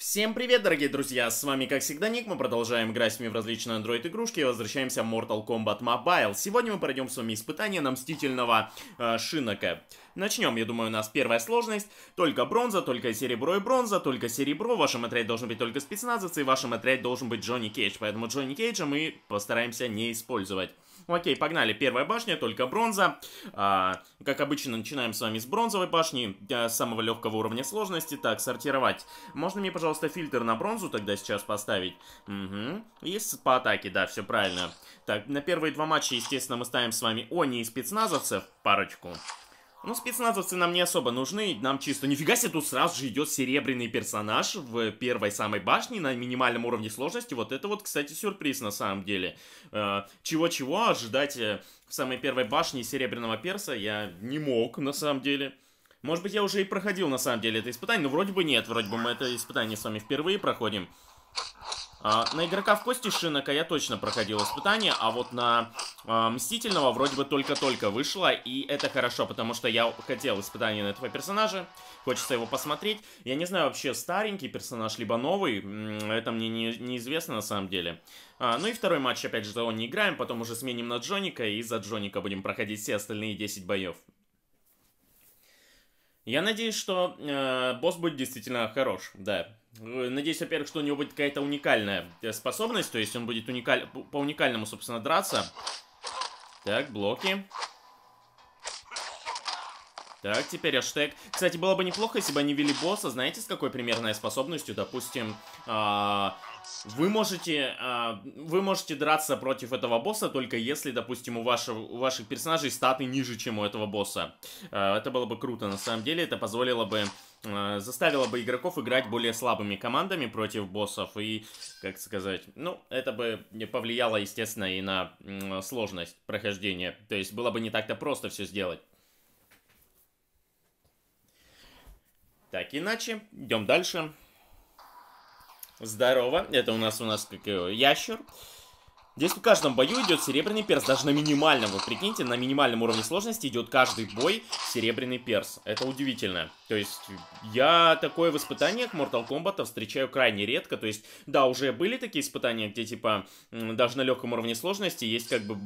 Всем привет, дорогие друзья, с вами как всегда Ник, мы продолжаем играть с вами в различные Android игрушки и возвращаемся в Mortal Kombat Mobile. Сегодня мы пройдем с вами испытание на Мстительного э, Шинока. Начнем, я думаю, у нас первая сложность. Только бронза, только серебро и бронза, только серебро. В вашем отряде должен быть только спецназовцы, и в вашем отряде должен быть Джонни Кейдж. Поэтому Джонни Кейджа мы постараемся не использовать. Окей, погнали. Первая башня, только бронза. А, как обычно, начинаем с вами с бронзовой башни, э, самого легкого уровня сложности. Так, сортировать. Можно мне, пожалуйста, фильтр на бронзу тогда сейчас поставить? Угу. И по атаке, да, все правильно. Так, на первые два матча, естественно, мы ставим с вами Они и спецназовцев парочку. Ну, спецназовцы нам не особо нужны, нам чисто... Нифига себе, тут сразу же идет серебряный персонаж в первой самой башне на минимальном уровне сложности. Вот это вот, кстати, сюрприз на самом деле. Э, чего-чего э, ожидать в самой первой башне серебряного перса я не мог, на самом деле. Может быть, я уже и проходил, на самом деле, это испытание, но вроде бы нет. Вроде бы мы это испытание с вами впервые проходим. А, на игрока в кости Шинока я точно проходил испытание, а вот на а, Мстительного вроде бы только-только вышло, и это хорошо, потому что я хотел испытание на этого персонажа, хочется его посмотреть. Я не знаю вообще, старенький персонаж, либо новый, это мне не, неизвестно на самом деле. А, ну и второй матч, опять же, того не играем, потом уже сменим на Джоника, и за Джоника будем проходить все остальные 10 боев. Я надеюсь, что э, босс будет действительно хорош, да. Э, надеюсь, во-первых, что у него будет какая-то уникальная э, способность, то есть он будет уникаль... по уникальному, собственно, драться. Так, блоки. Так, теперь аштег. Кстати, было бы неплохо, если бы они вели босса, знаете, с какой примерной способностью, допустим, э вы можете, э вы можете драться против этого босса только если, допустим, у, вашего, у ваших персонажей статы ниже, чем у этого босса. Э это было бы круто, на самом деле, это позволило бы Э, заставило бы игроков играть более слабыми командами против боссов и, как сказать, ну, это бы повлияло, естественно, и на сложность прохождения. То есть было бы не так-то просто все сделать. Так, иначе, идем дальше. Здорово, это у нас у нас как э, ящер. Здесь в каждом бою идет серебряный перс, даже на минимальном. Вы прикиньте, на минимальном уровне сложности идет каждый бой серебряный перс. Это удивительно. То есть, я такое в испытаниях Mortal Kombat встречаю крайне редко. То есть, да, уже были такие испытания, где, типа, даже на легком уровне сложности есть, как бы,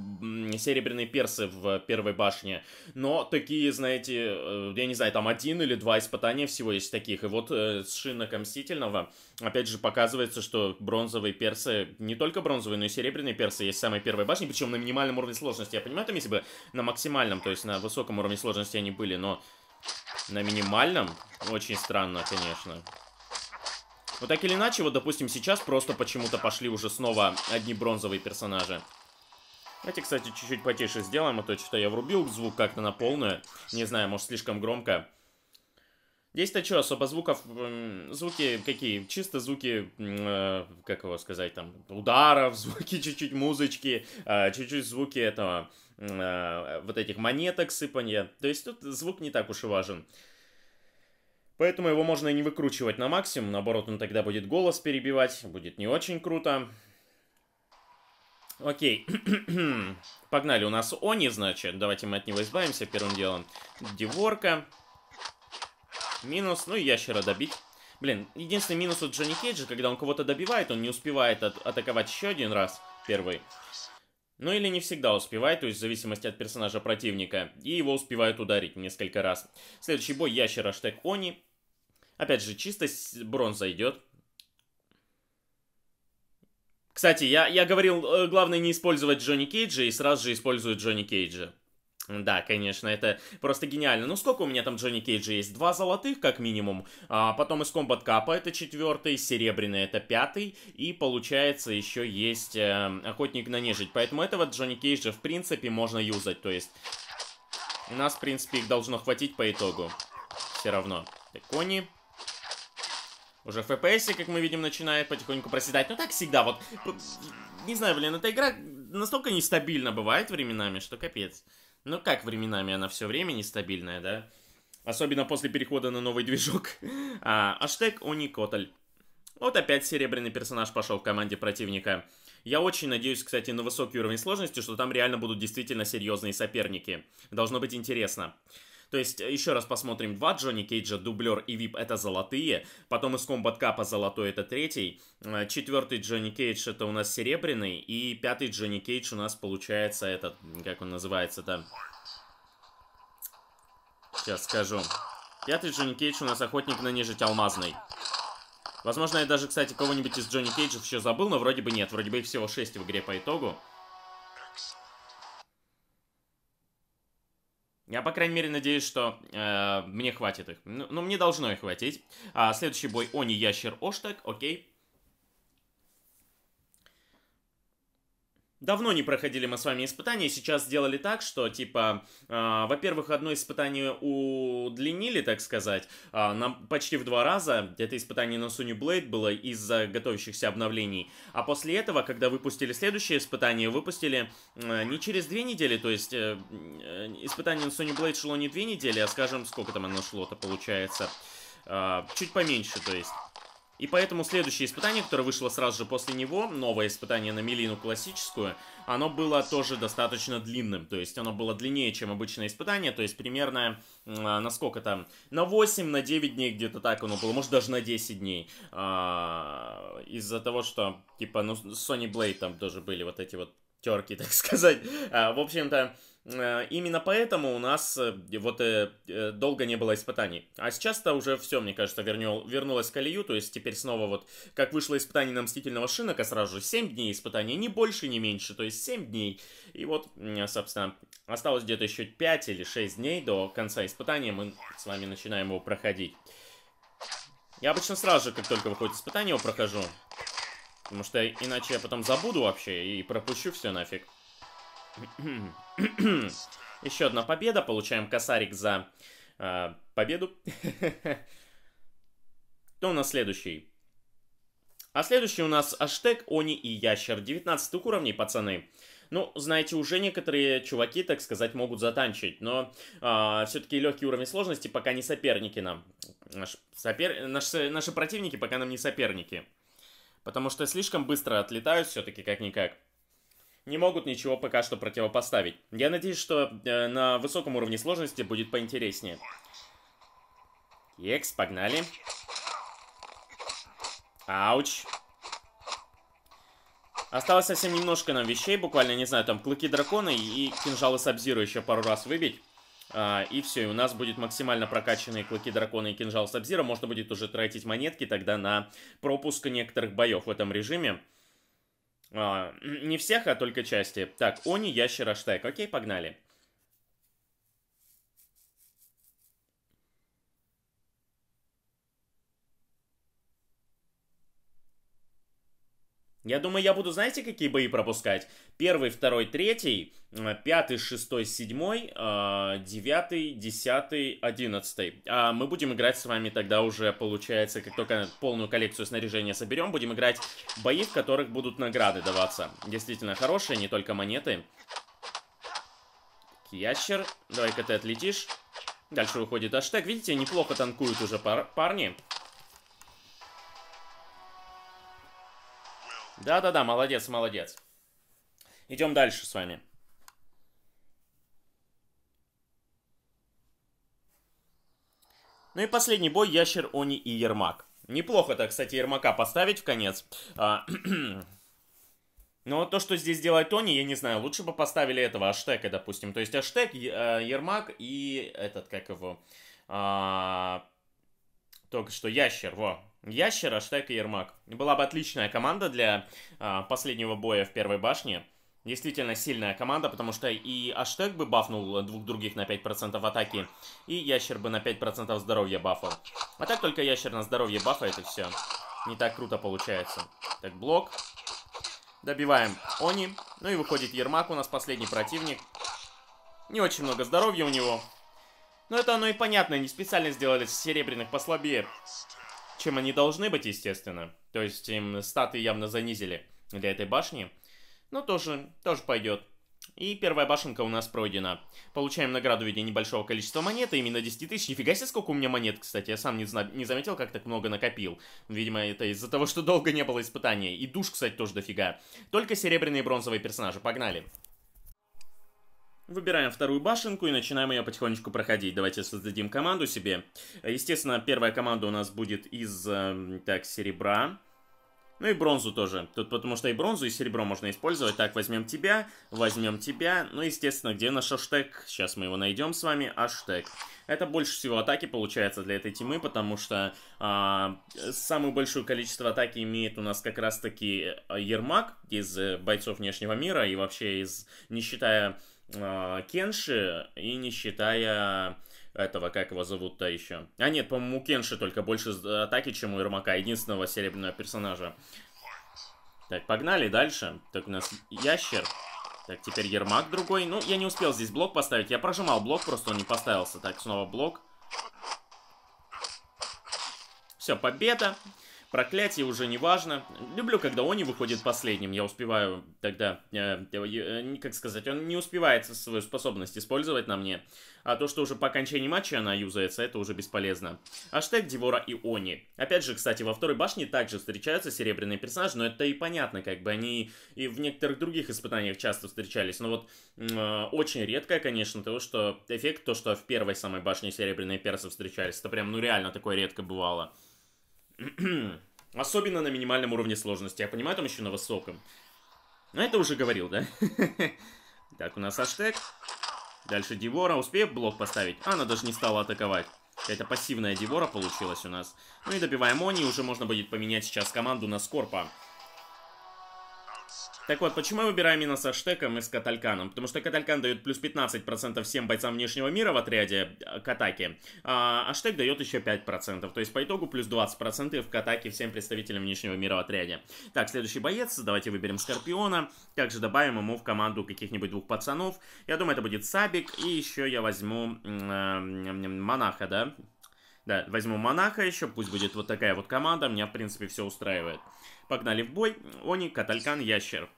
серебряные персы в первой башне. Но такие, знаете, э, я не знаю, там один или два испытания всего есть таких. И вот э, с Шина Мстительного опять же, показывается, что бронзовые персы, не только бронзовые, но и серебряные персы есть в самой первой башне, причем на минимальном уровне сложности. Я понимаю, там если бы на максимальном, то есть на высоком уровне сложности они были, но на минимальном очень странно, конечно. Вот так или иначе, вот, допустим, сейчас просто почему-то пошли уже снова одни бронзовые персонажи. Давайте, кстати, чуть-чуть потише сделаем, а то что-то я врубил звук как-то на полную. Не знаю, может, слишком громко. Здесь-то что, особо звуков, звуки какие, чисто звуки, э, как его сказать, там, ударов, звуки чуть-чуть музычки, э, чуть-чуть звуки этого, э, вот этих монеток сыпания. То есть тут звук не так уж и важен. Поэтому его можно и не выкручивать на максимум, наоборот, он тогда будет голос перебивать, будет не очень круто. Окей, погнали, у нас Они, значит, давайте мы от него избавимся первым делом. Деворка. Деворка. Минус, ну и ящера добить. Блин, единственный минус у Джонни Кейджа, когда он кого-то добивает, он не успевает от атаковать еще один раз, первый. Ну или не всегда успевает, то есть в зависимости от персонажа противника. И его успевают ударить несколько раз. Следующий бой Ящера Штек Они. Опять же, чисто бронза идет. Кстати, я, я говорил, э, главное не использовать Джонни Кейджа, и сразу же использую Джонни Кейджа. Да, конечно, это просто гениально. Ну, сколько у меня там Джонни Кейджа есть? Два золотых, как минимум. А потом из Комбат Капа это четвертый, серебряный это пятый. И, получается, еще есть э, Охотник на нежить. Поэтому этого Джонни Кейджа, в принципе, можно юзать. То есть, у нас, в принципе, их должно хватить по итогу. Все равно. Так, кони. Уже FPS, как мы видим, начинает потихоньку проседать. Ну, так всегда, вот... Не знаю, блин, эта игра настолько нестабильно бывает временами, что капец. Ну как временами она все время нестабильная, да? Особенно после перехода на новый движок. аштег Уникотль. Вот опять серебряный персонаж пошел в команде противника. Я очень надеюсь, кстати, на высокий уровень сложности, что там реально будут действительно серьезные соперники. Должно быть интересно. То есть, э, еще раз посмотрим, два Джонни Кейджа, дублер и вип это золотые, потом из Комбат Капа золотой это третий, э, четвертый Джонни Кейдж это у нас серебряный, и пятый Джонни Кейдж у нас получается этот, как он называется там? Сейчас скажу. Пятый Джонни Кейдж у нас охотник на нежить алмазный. Возможно, я даже, кстати, кого-нибудь из Джонни Кейджев еще забыл, но вроде бы нет. Вроде бы их всего шесть в игре по итогу. Я, по крайней мере, надеюсь, что э, мне хватит их. Ну, ну, мне должно их хватить. А, следующий бой Они Ящер Оштаг, окей. Давно не проходили мы с вами испытания, сейчас сделали так, что, типа, э, во-первых, одно испытание удлинили, так сказать, э, а, на, почти в два раза, это испытание на Sony Blade было из-за готовящихся обновлений, а после этого, когда выпустили следующее испытание, выпустили э, не через две недели, то есть э, э, испытание на Sony Blade шло не две недели, а, скажем, сколько там оно шло-то получается, э, чуть поменьше, то есть... И поэтому следующее испытание, которое вышло сразу же после него, новое испытание на Мелину классическую, оно было тоже достаточно длинным. То есть оно было длиннее, чем обычное испытание. То есть примерно э, на сколько там? На 8, на 9 дней где-то так оно было. Может даже на 10 дней. Э, Из-за того, что типа ну, Sony Blade там тоже были вот эти вот терки, так сказать. Э, в общем-то... Э, именно поэтому у нас э, вот э, долго не было испытаний. А сейчас-то уже все, мне кажется, вернул, вернулось к колею, то есть теперь снова вот, как вышло испытание на Мстительного Шинока, сразу же 7 дней испытания, не больше, не меньше, то есть 7 дней. И вот, собственно, осталось где-то еще 5 или 6 дней до конца испытания, мы с вами начинаем его проходить. Я обычно сразу же, как только выходит испытание, его прохожу. Потому что иначе я потом забуду вообще и пропущу все нафиг. Еще одна победа. Получаем косарик за э, победу. Кто у нас следующий? А следующий у нас Аштег, Они и Ящер. 19 уровней, пацаны. Ну, знаете, уже некоторые чуваки, так сказать, могут затанчить, но э, а, все-таки легкий уровень сложности пока не соперники нам. Наш сопер... Наши, наши противники пока нам не соперники. Потому что слишком быстро отлетают все-таки как-никак не могут ничего пока что противопоставить. Я надеюсь, что э, на высоком уровне сложности будет поинтереснее. Екс, погнали. Ауч. Осталось совсем немножко нам вещей, буквально, не знаю, там клыки дракона и кинжалы Сабзиру еще пару раз выбить. А, и все, и у нас будет максимально прокачанные клыки дракона и кинжал Сабзира. Можно будет уже тратить монетки тогда на пропуск некоторых боев в этом режиме. А, не всех, а только части. Так, Они, Ящер, Аштек. Окей, погнали. Я думаю, я буду, знаете, какие бои пропускать? Первый, второй, третий, э, пятый, шестой, седьмой, э, девятый, десятый, одиннадцатый. А мы будем играть с вами тогда уже, получается, как только полную коллекцию снаряжения соберем, будем играть бои, в которых будут награды даваться. Действительно хорошие, не только монеты. Ящер, давай-ка ты отлетишь. Дальше выходит аштег. Видите, неплохо танкуют уже пар парни. Да-да-да, молодец, молодец. Идем дальше с вами. Ну и последний бой Ящер, Они и Ермак. Неплохо так, кстати, Ермака поставить в конец. А, но то, что здесь делает Тони, я не знаю, лучше бы поставили этого Аштека, допустим. То есть Аштек, э, Ермак и этот, как его, а, только что Ящер, во. Ящер, Аштек и Ермак. Была бы отличная команда для а, последнего боя в первой башне. Действительно сильная команда, потому что и Аштек бы бафнул двух других на 5% атаки, и Ящер бы на 5% здоровья бафал. А так только Ящер на здоровье бафает и все. Не так круто получается. Так, блок. Добиваем Они. Ну и выходит Ермак у нас, последний противник. Не очень много здоровья у него. Но это оно и понятно, они специально сделали серебряных послабее, чем они должны быть, естественно. То есть им статы явно занизили для этой башни. Но тоже, тоже пойдет. И первая башенка у нас пройдена. Получаем награду в виде небольшого количества монет, именно 10 тысяч. Нифига себе, сколько у меня монет, кстати. Я сам не, зна не заметил, как так много накопил. Видимо, это из-за того, что долго не было испытания. И душ, кстати, тоже дофига. Только серебряные и бронзовые персонажи. Погнали. Выбираем вторую башенку и начинаем ее потихонечку проходить. Давайте создадим команду себе. Естественно, первая команда у нас будет из, эм, так, серебра. Ну и бронзу тоже. Тут потому что и бронзу, и серебро можно использовать. Так, возьмем тебя, возьмем тебя. Ну, естественно, где наш аштег? Сейчас мы его найдем с вами. Аштег. Это больше всего атаки получается для этой тимы, потому что а, самое большое количество атаки имеет у нас как раз-таки э, Ермак из э, бойцов внешнего мира и вообще из, не считая а, Кенши и не считая этого, как его зовут-то еще. А нет, по-моему, у Кенши только больше атаки, чем у Ермака, единственного серебряного персонажа. Так, погнали дальше. Так, у нас Ящер. Так, теперь Ермак другой. Ну, я не успел здесь блок поставить. Я прожимал блок, просто он не поставился. Так, снова блок. Все, победа. Проклятие уже не важно. Люблю, когда Они выходит последним. Я успеваю тогда, э, э, э как сказать, он не успевает свою способность использовать на мне. А то, что уже по окончании матча она юзается, это уже бесполезно. Аштег Дивора и Они. Опять же, кстати, во второй башне также встречаются серебряные персонажи, но это и понятно, как бы они и в некоторых других испытаниях часто встречались. Но вот э, очень редко, конечно, то, что эффект, то, что в первой самой башне серебряные персы встречались, это прям, ну реально такое редко бывало. Особенно на минимальном уровне сложности. Я понимаю, там еще на высоком. Но ну, это уже говорил, да? Так, у нас аштек. Дальше Дивора. Успею блок поставить? А, она даже не стала атаковать. Какая-то пассивная Дивора получилась у нас. Ну и добиваем Они. Уже можно будет поменять сейчас команду на Скорпа. Так вот, почему я выбираю именно со штеком и с катальканом? Потому что каталькан дает плюс 15% всем бойцам внешнего мира в отряде э, к атаке, а, а штек дает еще 5%. То есть по итогу плюс 20% к атаке всем представителям внешнего мира в отряде. Так, следующий боец. Давайте выберем Скорпиона. Также добавим ему в команду каких-нибудь двух пацанов. Я думаю, это будет Сабик. И еще я возьму э, Монаха, да? Да, возьму Монаха еще. Пусть будет вот такая вот команда. Меня, в принципе, все устраивает. Погнали в бой. Они, Каталькан, Ящер.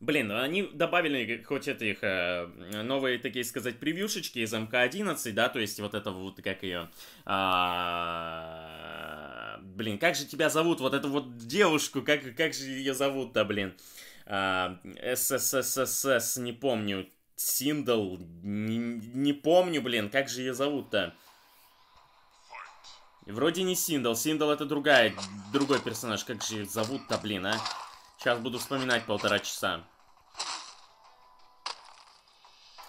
Блин, они добавили хоть это их э, новые, такие сказать, превьюшечки из МК-11, да, то есть вот это вот, как ее... Э, а, блин, как же тебя зовут, вот эту вот девушку, как, как же ее зовут-то, блин? А, э, ССССС, не помню, Синдл, не, не помню, блин, как же ее зовут-то? Вроде не Синдал. Синдал это другая, другой персонаж. Как же их зовут-то, блин, а? Сейчас буду вспоминать полтора часа.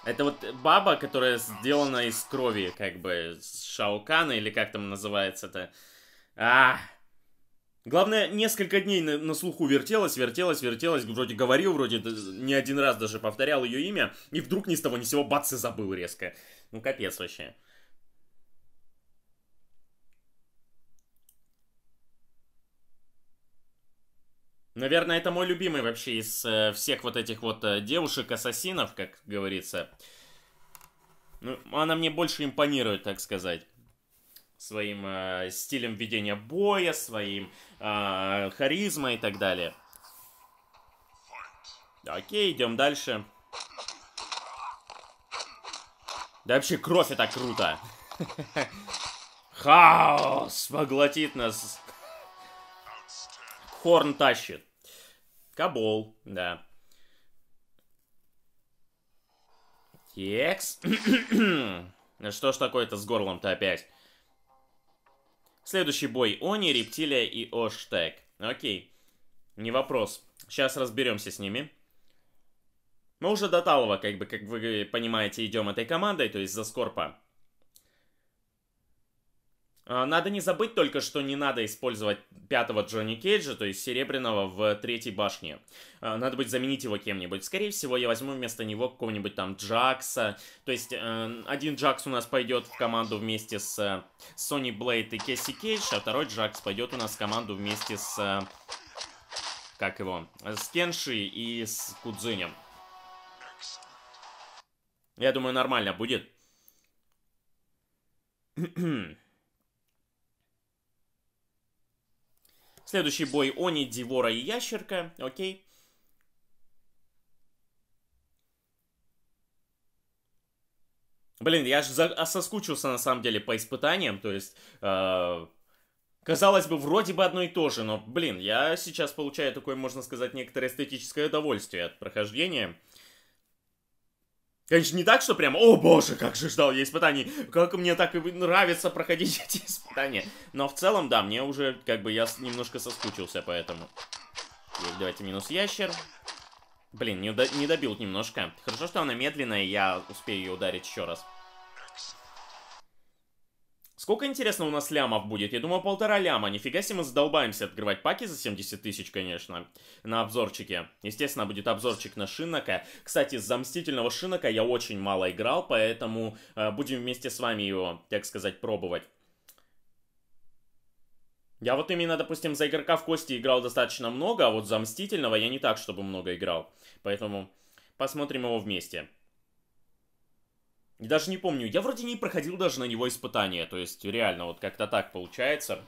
Это вот баба, которая сделана из крови, как бы, Шаукана, или как там называется это. А, Главное, несколько дней на, на слуху вертелась, вертелась, вертелась, вроде говорил, вроде не один раз даже повторял ее имя, и вдруг ни с того ни сего бац и забыл резко. Ну, капец вообще. Наверное, это мой любимый вообще из э, всех вот этих вот э, девушек-ассасинов, как говорится. Ну, она мне больше импонирует, так сказать. Своим э, стилем ведения боя, своим э, харизмой и так далее. Окей, идем дальше. Да вообще кровь это круто. Хаос поглотит нас Хорн тащит. Кабол, да. Текс. Что ж такое-то с горлом-то опять? Следующий бой. Они, Рептилия и Оштег. Окей. Не вопрос. Сейчас разберемся с ними. Мы уже до Талова, как бы, как вы понимаете, идем этой командой, то есть за Скорпа. А, надо не забыть только, что не надо использовать пятого Джонни Кейджа, то есть серебряного в третьей башне. А, надо будет заменить его кем-нибудь. Скорее всего, я возьму вместо него какого-нибудь там Джакса. То есть э, один Джакс у нас пойдет в команду вместе с Сони э, Блейд и Кесси Кейдж, а второй Джакс пойдет у нас в команду вместе с... Э, как его? С Кенши и с Кудзинем. Я думаю, нормально будет. Следующий бой Они, Дивора и Ящерка. Окей. Блин, я же за... соскучился на самом деле по испытаниям, то есть... Э... Казалось бы, вроде бы одно и то же, но, блин, я сейчас получаю такое, можно сказать, некоторое эстетическое удовольствие от прохождения. Конечно, не так, что прям, о боже, как же ждал я испытаний, как мне так нравится проходить эти испытания. Но в целом, да, мне уже, как бы, я немножко соскучился поэтому. Так, давайте минус ящер. Блин, не, не добил немножко. Хорошо, что она медленная, я успею ее ударить еще раз. Сколько, интересно, у нас лямов будет? Я думаю, полтора ляма. Нифига себе мы задолбаемся открывать паки за 70 тысяч, конечно, на обзорчике. Естественно, будет обзорчик на Шинока. Кстати, за Мстительного Шинока я очень мало играл, поэтому э, будем вместе с вами его, так сказать, пробовать. Я вот именно, допустим, за игрока в кости играл достаточно много, а вот за Мстительного я не так, чтобы много играл. Поэтому посмотрим его вместе даже не помню. Я вроде не проходил даже на него испытания. То есть, реально, вот как-то так получается.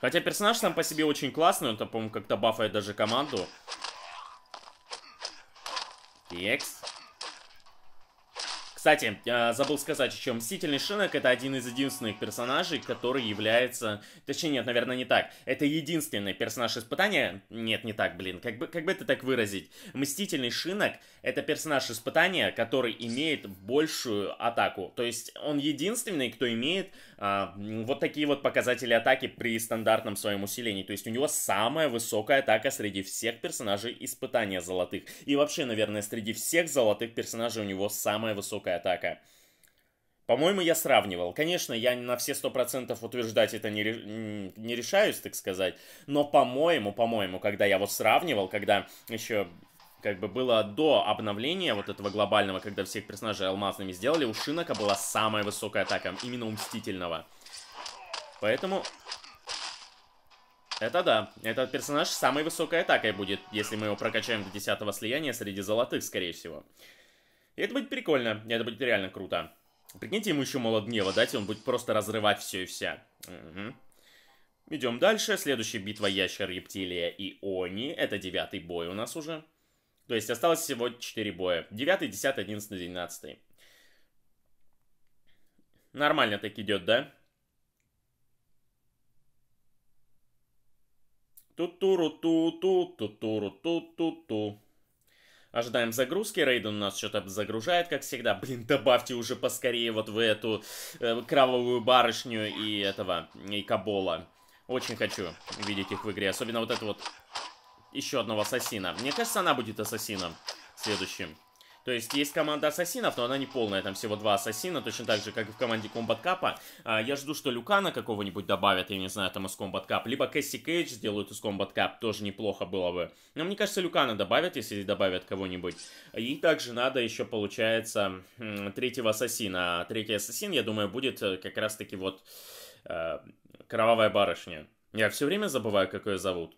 Хотя персонаж сам по себе очень классный. Он там, по-моему, как-то бафает даже команду. Текст. Кстати, э, забыл сказать еще, Мстительный Шинок это один из единственных персонажей, который является... Точнее, нет, наверное, не так. Это единственный персонаж испытания... Нет, не так, блин, как бы, как бы это так выразить? Мстительный Шинок это персонаж испытания, который имеет большую атаку. То есть он единственный, кто имеет а, вот такие вот показатели атаки при стандартном своем усилении. То есть у него самая высокая атака среди всех персонажей испытания золотых. И вообще, наверное, среди всех золотых персонажей у него самая высокая атака. По-моему, я сравнивал. Конечно, я на все сто процентов утверждать это не, не решаюсь, так сказать. Но, по-моему, по-моему, когда я вот сравнивал, когда еще как бы было до обновления вот этого глобального, когда всех персонажей алмазными сделали, у Шинока была самая высокая атака, именно у Мстительного. Поэтому... Это да, этот персонаж с самой высокой атакой будет, если мы его прокачаем до 10 слияния среди золотых, скорее всего. И это будет прикольно, это будет реально круто. Прикиньте, ему еще молод гнева дать, и он будет просто разрывать все и вся. Угу. Идем дальше. Следующая битва Ящер, Рептилия и Они. Это девятый бой у нас уже. То есть осталось всего 4 боя. 9, 10, 11, 12. Нормально так идет, да? Ту-туру-ту-ту-ту-туру-ту-ту-ту. Ожидаем загрузки. Рейден у нас что-то загружает, как всегда. Блин, добавьте уже поскорее вот в эту э, кровавую барышню и этого, и Кабола. Очень хочу видеть их в игре. Особенно вот это вот еще одного ассасина. Мне кажется, она будет ассасином следующим. То есть есть команда ассасинов, но она не полная, там всего два ассасина, точно так же, как и в команде комбат капа. я жду, что Люкана какого-нибудь добавят, я не знаю, там из комбат Cup, либо Кэсси Кейдж сделают из комбат Cup, тоже неплохо было бы. Но мне кажется, Люкана добавят, если добавят кого-нибудь. И также надо еще, получается, третьего ассасина. А третий ассасин, я думаю, будет э, как раз-таки вот э, Кровавая Барышня. Я все время забываю, как ее зовут.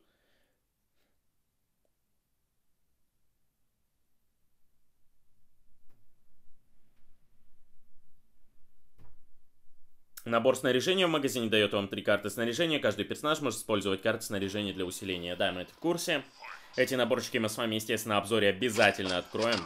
Набор снаряжения в магазине дает вам три карты снаряжения. Каждый персонаж может использовать карты снаряжения для усиления. Да, мы это в курсе. Эти наборчики мы с вами, естественно, на обзоре обязательно откроем.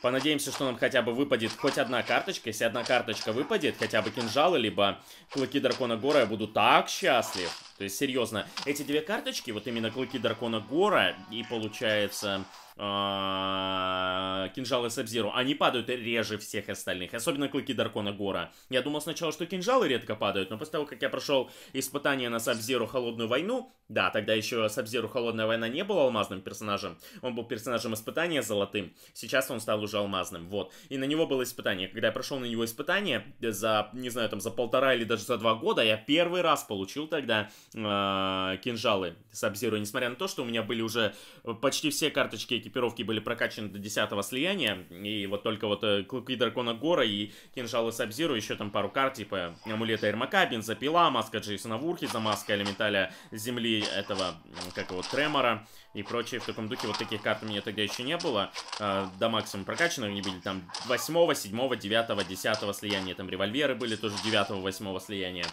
Понадеемся, что нам хотя бы выпадет хоть одна карточка. Если одна карточка выпадет, хотя бы кинжалы, либо клыки дракона гора, я буду так счастлив. То есть, серьезно, эти две карточки, вот именно клыки дракона гора и, получается, а, кинжалы Сабзиру, они падают реже всех остальных, особенно клыки дракона Гора. Я думал сначала, что кинжалы редко падают, но после того, как я прошел испытание на Сабзиру Холодную войну, да, тогда еще Сабзиру Холодная война не был алмазным персонажем, он был персонажем испытания золотым, сейчас он стал уже уже алмазным, вот. И на него было испытание. Когда я прошел на него испытание э, за, не знаю, там, за полтора или даже за два года, я первый раз получил тогда э, кинжалы с Абзиру, несмотря на то, что у меня были уже э, почти все карточки экипировки были прокачаны до десятого слияния, и вот только вот э, клыки Дракона Гора и кинжалы с Абзиру, еще там пару карт, типа амулета Эрмака, бензопила, маска Джейсона вурхи за маска элементаля земли этого, как его, Тремора и прочее в таком духе. Вот таких карт у меня тогда еще не было, э, до максимума прокачанных не были Там 8, 7, 9, 10 слияния. Там револьверы были тоже 9, 8 слияния.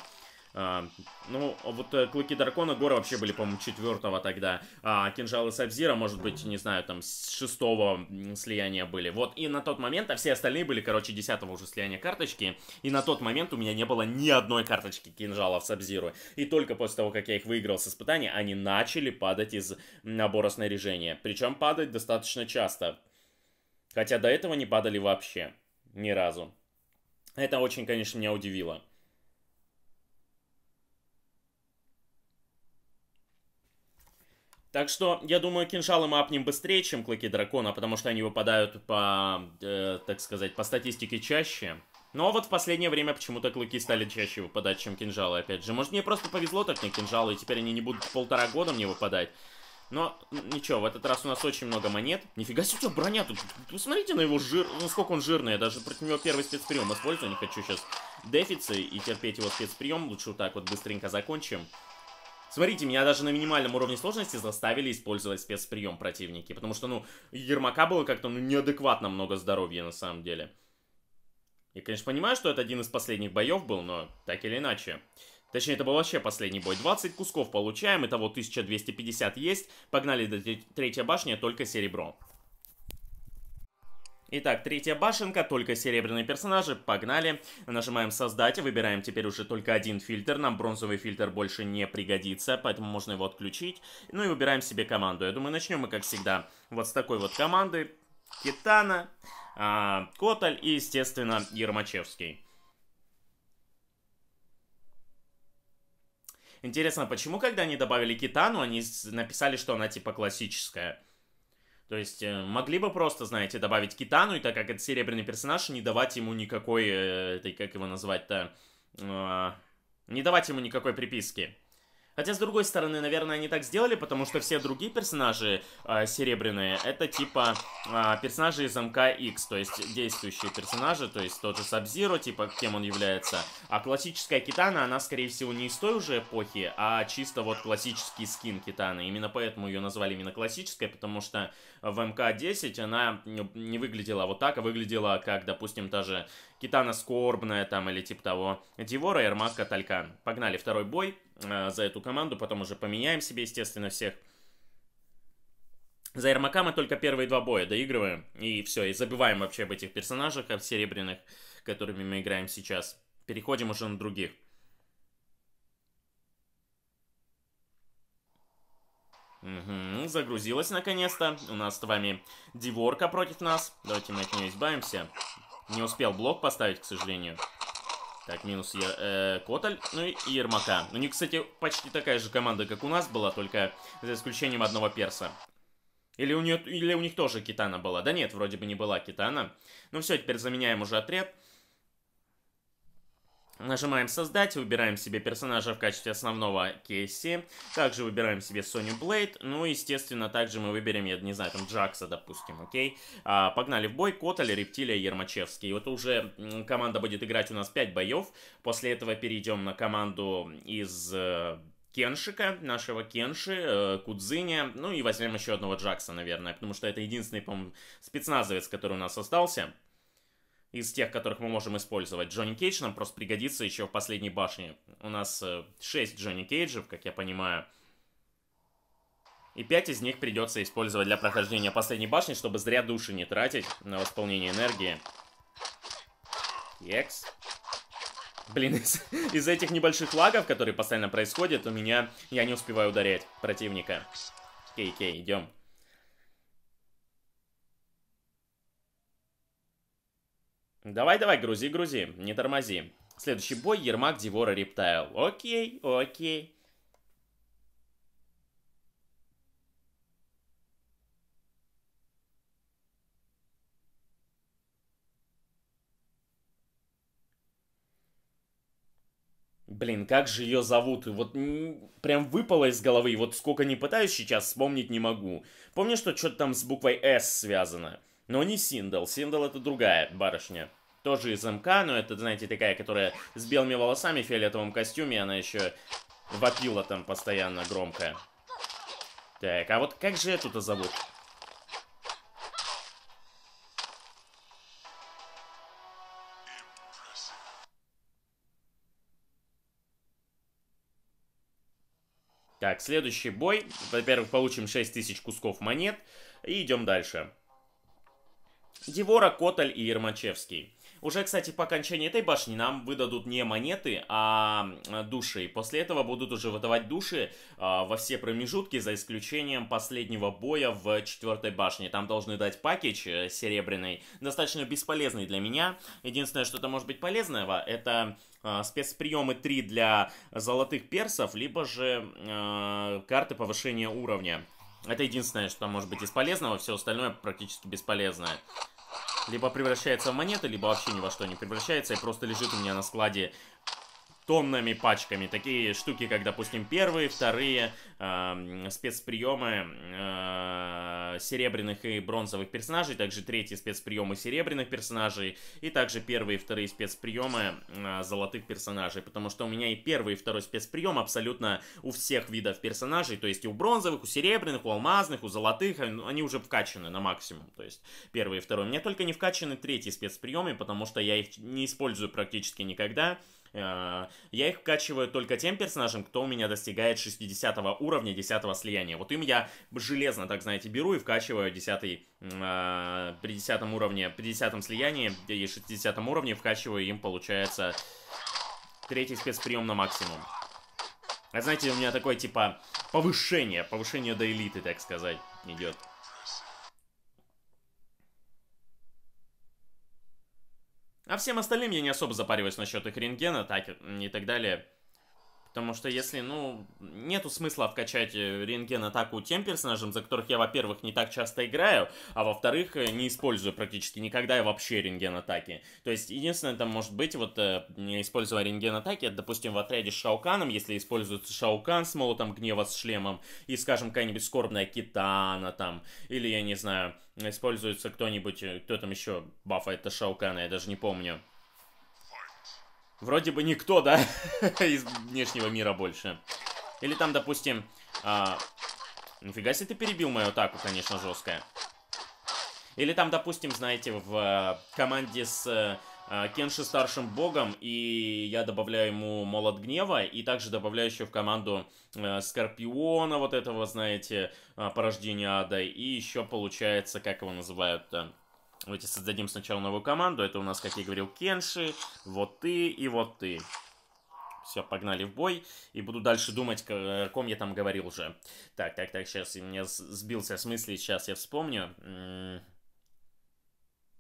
А, ну, вот э, Клыки даркона Гора вообще были, по-моему, четвертого тогда. А Кинжалы Сабзира, может быть, не знаю, там, с шестого слияния были. Вот, и на тот момент, а все остальные были, короче, десятого уже слияния карточки. И на тот момент у меня не было ни одной карточки Кинжалов Сабзиру. И только после того, как я их выиграл с испытания, они начали падать из набора снаряжения. Причем падать достаточно часто. Хотя до этого не падали вообще. Ни разу. Это очень, конечно, меня удивило. Так что, я думаю, кинжалы мы апнем быстрее, чем клыки дракона, потому что они выпадают по, э, так сказать, по статистике чаще. Но ну, а вот в последнее время почему-то клыки стали чаще выпадать, чем кинжалы, опять же. Может, мне просто повезло так на кинжалы, и теперь они не будут полтора года мне выпадать. Но ничего, в этот раз у нас очень много монет. Нифига себе, у тебя броня тут. Посмотрите на его жир, насколько ну, он жирный. Я даже против него первый спецприем использую. Не хочу сейчас дефиться и терпеть его спецприем. Лучше вот так вот быстренько закончим. Смотрите, меня даже на минимальном уровне сложности заставили использовать спецприем противники. Потому что, ну, Ермака было как-то ну, неадекватно много здоровья на самом деле. Я, конечно, понимаю, что это один из последних боев был, но так или иначе. Точнее, это был вообще последний бой. 20 кусков получаем, итого 1250 есть. Погнали до третьей башни, только серебро. Итак, третья башенка, только серебряные персонажи, погнали. Нажимаем создать, выбираем теперь уже только один фильтр, нам бронзовый фильтр больше не пригодится, поэтому можно его отключить. Ну и выбираем себе команду. Я думаю, начнем мы, как всегда, вот с такой вот команды. Китана, а, Коталь и, естественно, Ермачевский. Интересно, а почему, когда они добавили Китану, они написали, что она типа классическая? То есть э, могли бы просто, знаете, добавить Китану, и так как это серебряный персонаж, не давать ему никакой, э, этой, как его назвать-то, а, не давать ему никакой приписки. Хотя, с другой стороны, наверное, они так сделали, потому что все другие персонажи э, серебряные, это типа э, персонажи из МК X, то есть действующие персонажи, то есть тот же Сабзиро, типа, кем он является. А классическая Китана, она, скорее всего, не из той уже эпохи, а чисто вот классический скин Китаны. Именно поэтому ее назвали именно классической, потому что в МК-10 она не выглядела вот так, а выглядела как, допустим, та же Китана Скорбная там или типа того. Дивора, Ермак, Каталькан. Погнали, второй бой. Э, за эту команду. Потом уже поменяем себе, естественно, всех. За Ермака мы только первые два боя доигрываем. И все, и забываем вообще об этих персонажах, об серебряных, которыми мы играем сейчас. Переходим уже на других. Угу, ну, загрузилась наконец-то. У нас с вами Диворка против нас. Давайте мы от нее избавимся. Не успел блок поставить, к сожалению. Так, минус Ер... э, Коталь, ну и Ермака. У ну, них, кстати, почти такая же команда, как у нас была, только за исключением одного перса. Или у, нее, или у них тоже Китана была? Да нет, вроде бы не была Китана. Ну все, теперь заменяем уже отряд. Нажимаем «Создать», выбираем себе персонажа в качестве основного Кейси, также выбираем себе Соню Блейд, ну, естественно, также мы выберем, я не знаю, там Джакса, допустим, окей? А, погнали в бой, Котали, Рептилия, Ермачевский. вот уже команда будет играть у нас 5 боев, после этого перейдем на команду из... Э, Кеншика, нашего Кенши, э, Кудзиня, ну и возьмем еще одного Джакса, наверное, потому что это единственный, по-моему, спецназовец, который у нас остался из тех, которых мы можем использовать. Джонни Кейдж нам просто пригодится еще в последней башне. У нас 6 э, Джонни Кейджев, как я понимаю. И 5 из них придется использовать для прохождения последней башни, чтобы зря души не тратить на восполнение энергии. Экс. Блин, из, из этих небольших лагов, которые постоянно происходят, у меня... Я не успеваю ударять противника. Кей-кей, идем. Давай-давай, грузи, грузи, не тормози. Следующий бой Ермак Дивора Рептайл. Окей, окей. Блин, как же ее зовут? Вот прям выпало из головы. вот сколько не пытаюсь сейчас, вспомнить не могу. Помню, что что-то там с буквой «С» связано но не Синдал. Синдал это другая барышня. Тоже из МК, но это, знаете, такая, которая с белыми волосами в фиолетовом костюме, она еще вопила там постоянно громко. Так, а вот как же эту-то зовут? Так, следующий бой. Во-первых, получим 6000 кусков монет. И идем дальше. Девора, Котель и Ермачевский. Уже, кстати, по окончании этой башни нам выдадут не монеты, а, а души. И после этого будут уже выдавать души а, во все промежутки, за исключением последнего боя в четвертой башне. Там должны дать пакетч э, серебряный, достаточно бесполезный для меня. Единственное, что это может быть полезного, это а, спецприемы 3 для золотых персов, либо же карты повышения уровня. Это единственное, что там может быть из полезного, все остальное практически бесполезное. Либо превращается в монеты, либо вообще ни во что не превращается и просто лежит у меня на складе тоннами пачками. Такие штуки, как, допустим, первые, вторые э, спецприемы э, серебряных и бронзовых персонажей, также третьи спецприемы серебряных персонажей и также первые и вторые спецприемы э, золотых персонажей, потому что у меня и первый и второй спецприем абсолютно у всех видов персонажей, то есть и у бронзовых, у серебряных, у алмазных, у золотых, они уже вкачаны на максимум, то есть первые и второй. У меня только не вкачаны третьи спецприемы, потому что я их не использую практически никогда, Э, я их вкачиваю только тем персонажам, кто у меня достигает 60 уровня 10 слияния. Вот им я железно, так знаете, беру и вкачиваю 10 э, при 10 уровне, при 10 слиянии и 60 уровне вкачиваю им, получается, третий спецприем на максимум. А знаете, у меня такое, типа, повышение, повышение до элиты, так сказать, идет. А всем остальным я не особо запариваюсь насчет их рентгена так, и так далее. Потому что если, ну, нету смысла вкачать э, рентген-атаку тем персонажам, за которых я, во-первых, не так часто играю, а во-вторых, э, не использую практически никогда и вообще рентген-атаки. То есть, единственное, там может быть, вот, э, не используя рентген-атаки, допустим, в отряде с Шауканом, если используется Шаукан с молотом гнева с шлемом, и, скажем, какая-нибудь скорбная Китана там, или, я не знаю, используется кто-нибудь, э, кто там еще бафает это Шаукана, я даже не помню. Вроде бы никто, да, из внешнего мира больше. Или там, допустим, а... нифига себе ты перебил мою атаку, конечно, жесткая. Или там, допустим, знаете, в э, команде с э, а, Кенши старшим богом, и я добавляю ему молот гнева, и также добавляю еще в команду э, Скорпиона, вот этого, знаете, а, порождения ада, и еще получается, как его называют-то, Давайте создадим сначала новую команду. Это у нас, как я говорил, Кенши, вот ты и вот ты. Все, погнали в бой. И буду дальше думать, э, о ком я там говорил уже. Так, так, так, сейчас я сбился с мысли, сейчас я вспомню.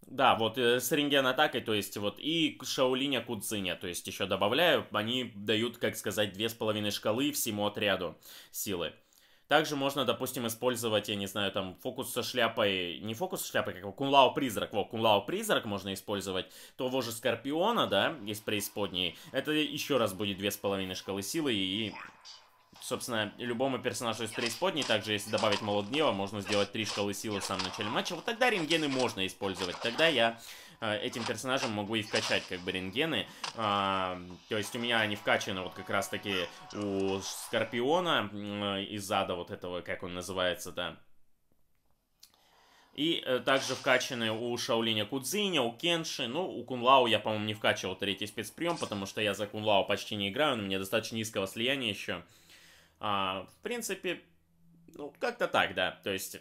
Да, вот э, с рентген-атакой, то есть вот и Шаолиня Кудзиня, то есть еще добавляю, они дают, как сказать, две с половиной шкалы всему отряду силы. Также можно, допустим, использовать, я не знаю, там, фокус со шляпой, не фокус со шляпой, как Кунлао Призрак, вот, Кунлао Призрак можно использовать, того же Скорпиона, да, из преисподней, это еще раз будет две с половиной шкалы силы и собственно, любому персонажу из преисподней, также если добавить Молот Гнева, можно сделать три шкалы силы в самом начале матча. Вот тогда рентгены можно использовать. Тогда я э, этим персонажем могу и вкачать как бы рентгены. А, то есть у меня они вкачаны вот как раз таки у Скорпиона э, из ада вот этого, как он называется, да. И э, также вкачаны у Шаолиня Кудзиня, у Кенши. Ну, у Кунлау я, по-моему, не вкачивал третий спецприем, потому что я за Кунлау почти не играю, он у меня достаточно низкого слияния еще. А, в принципе, ну, как-то так, да. То есть,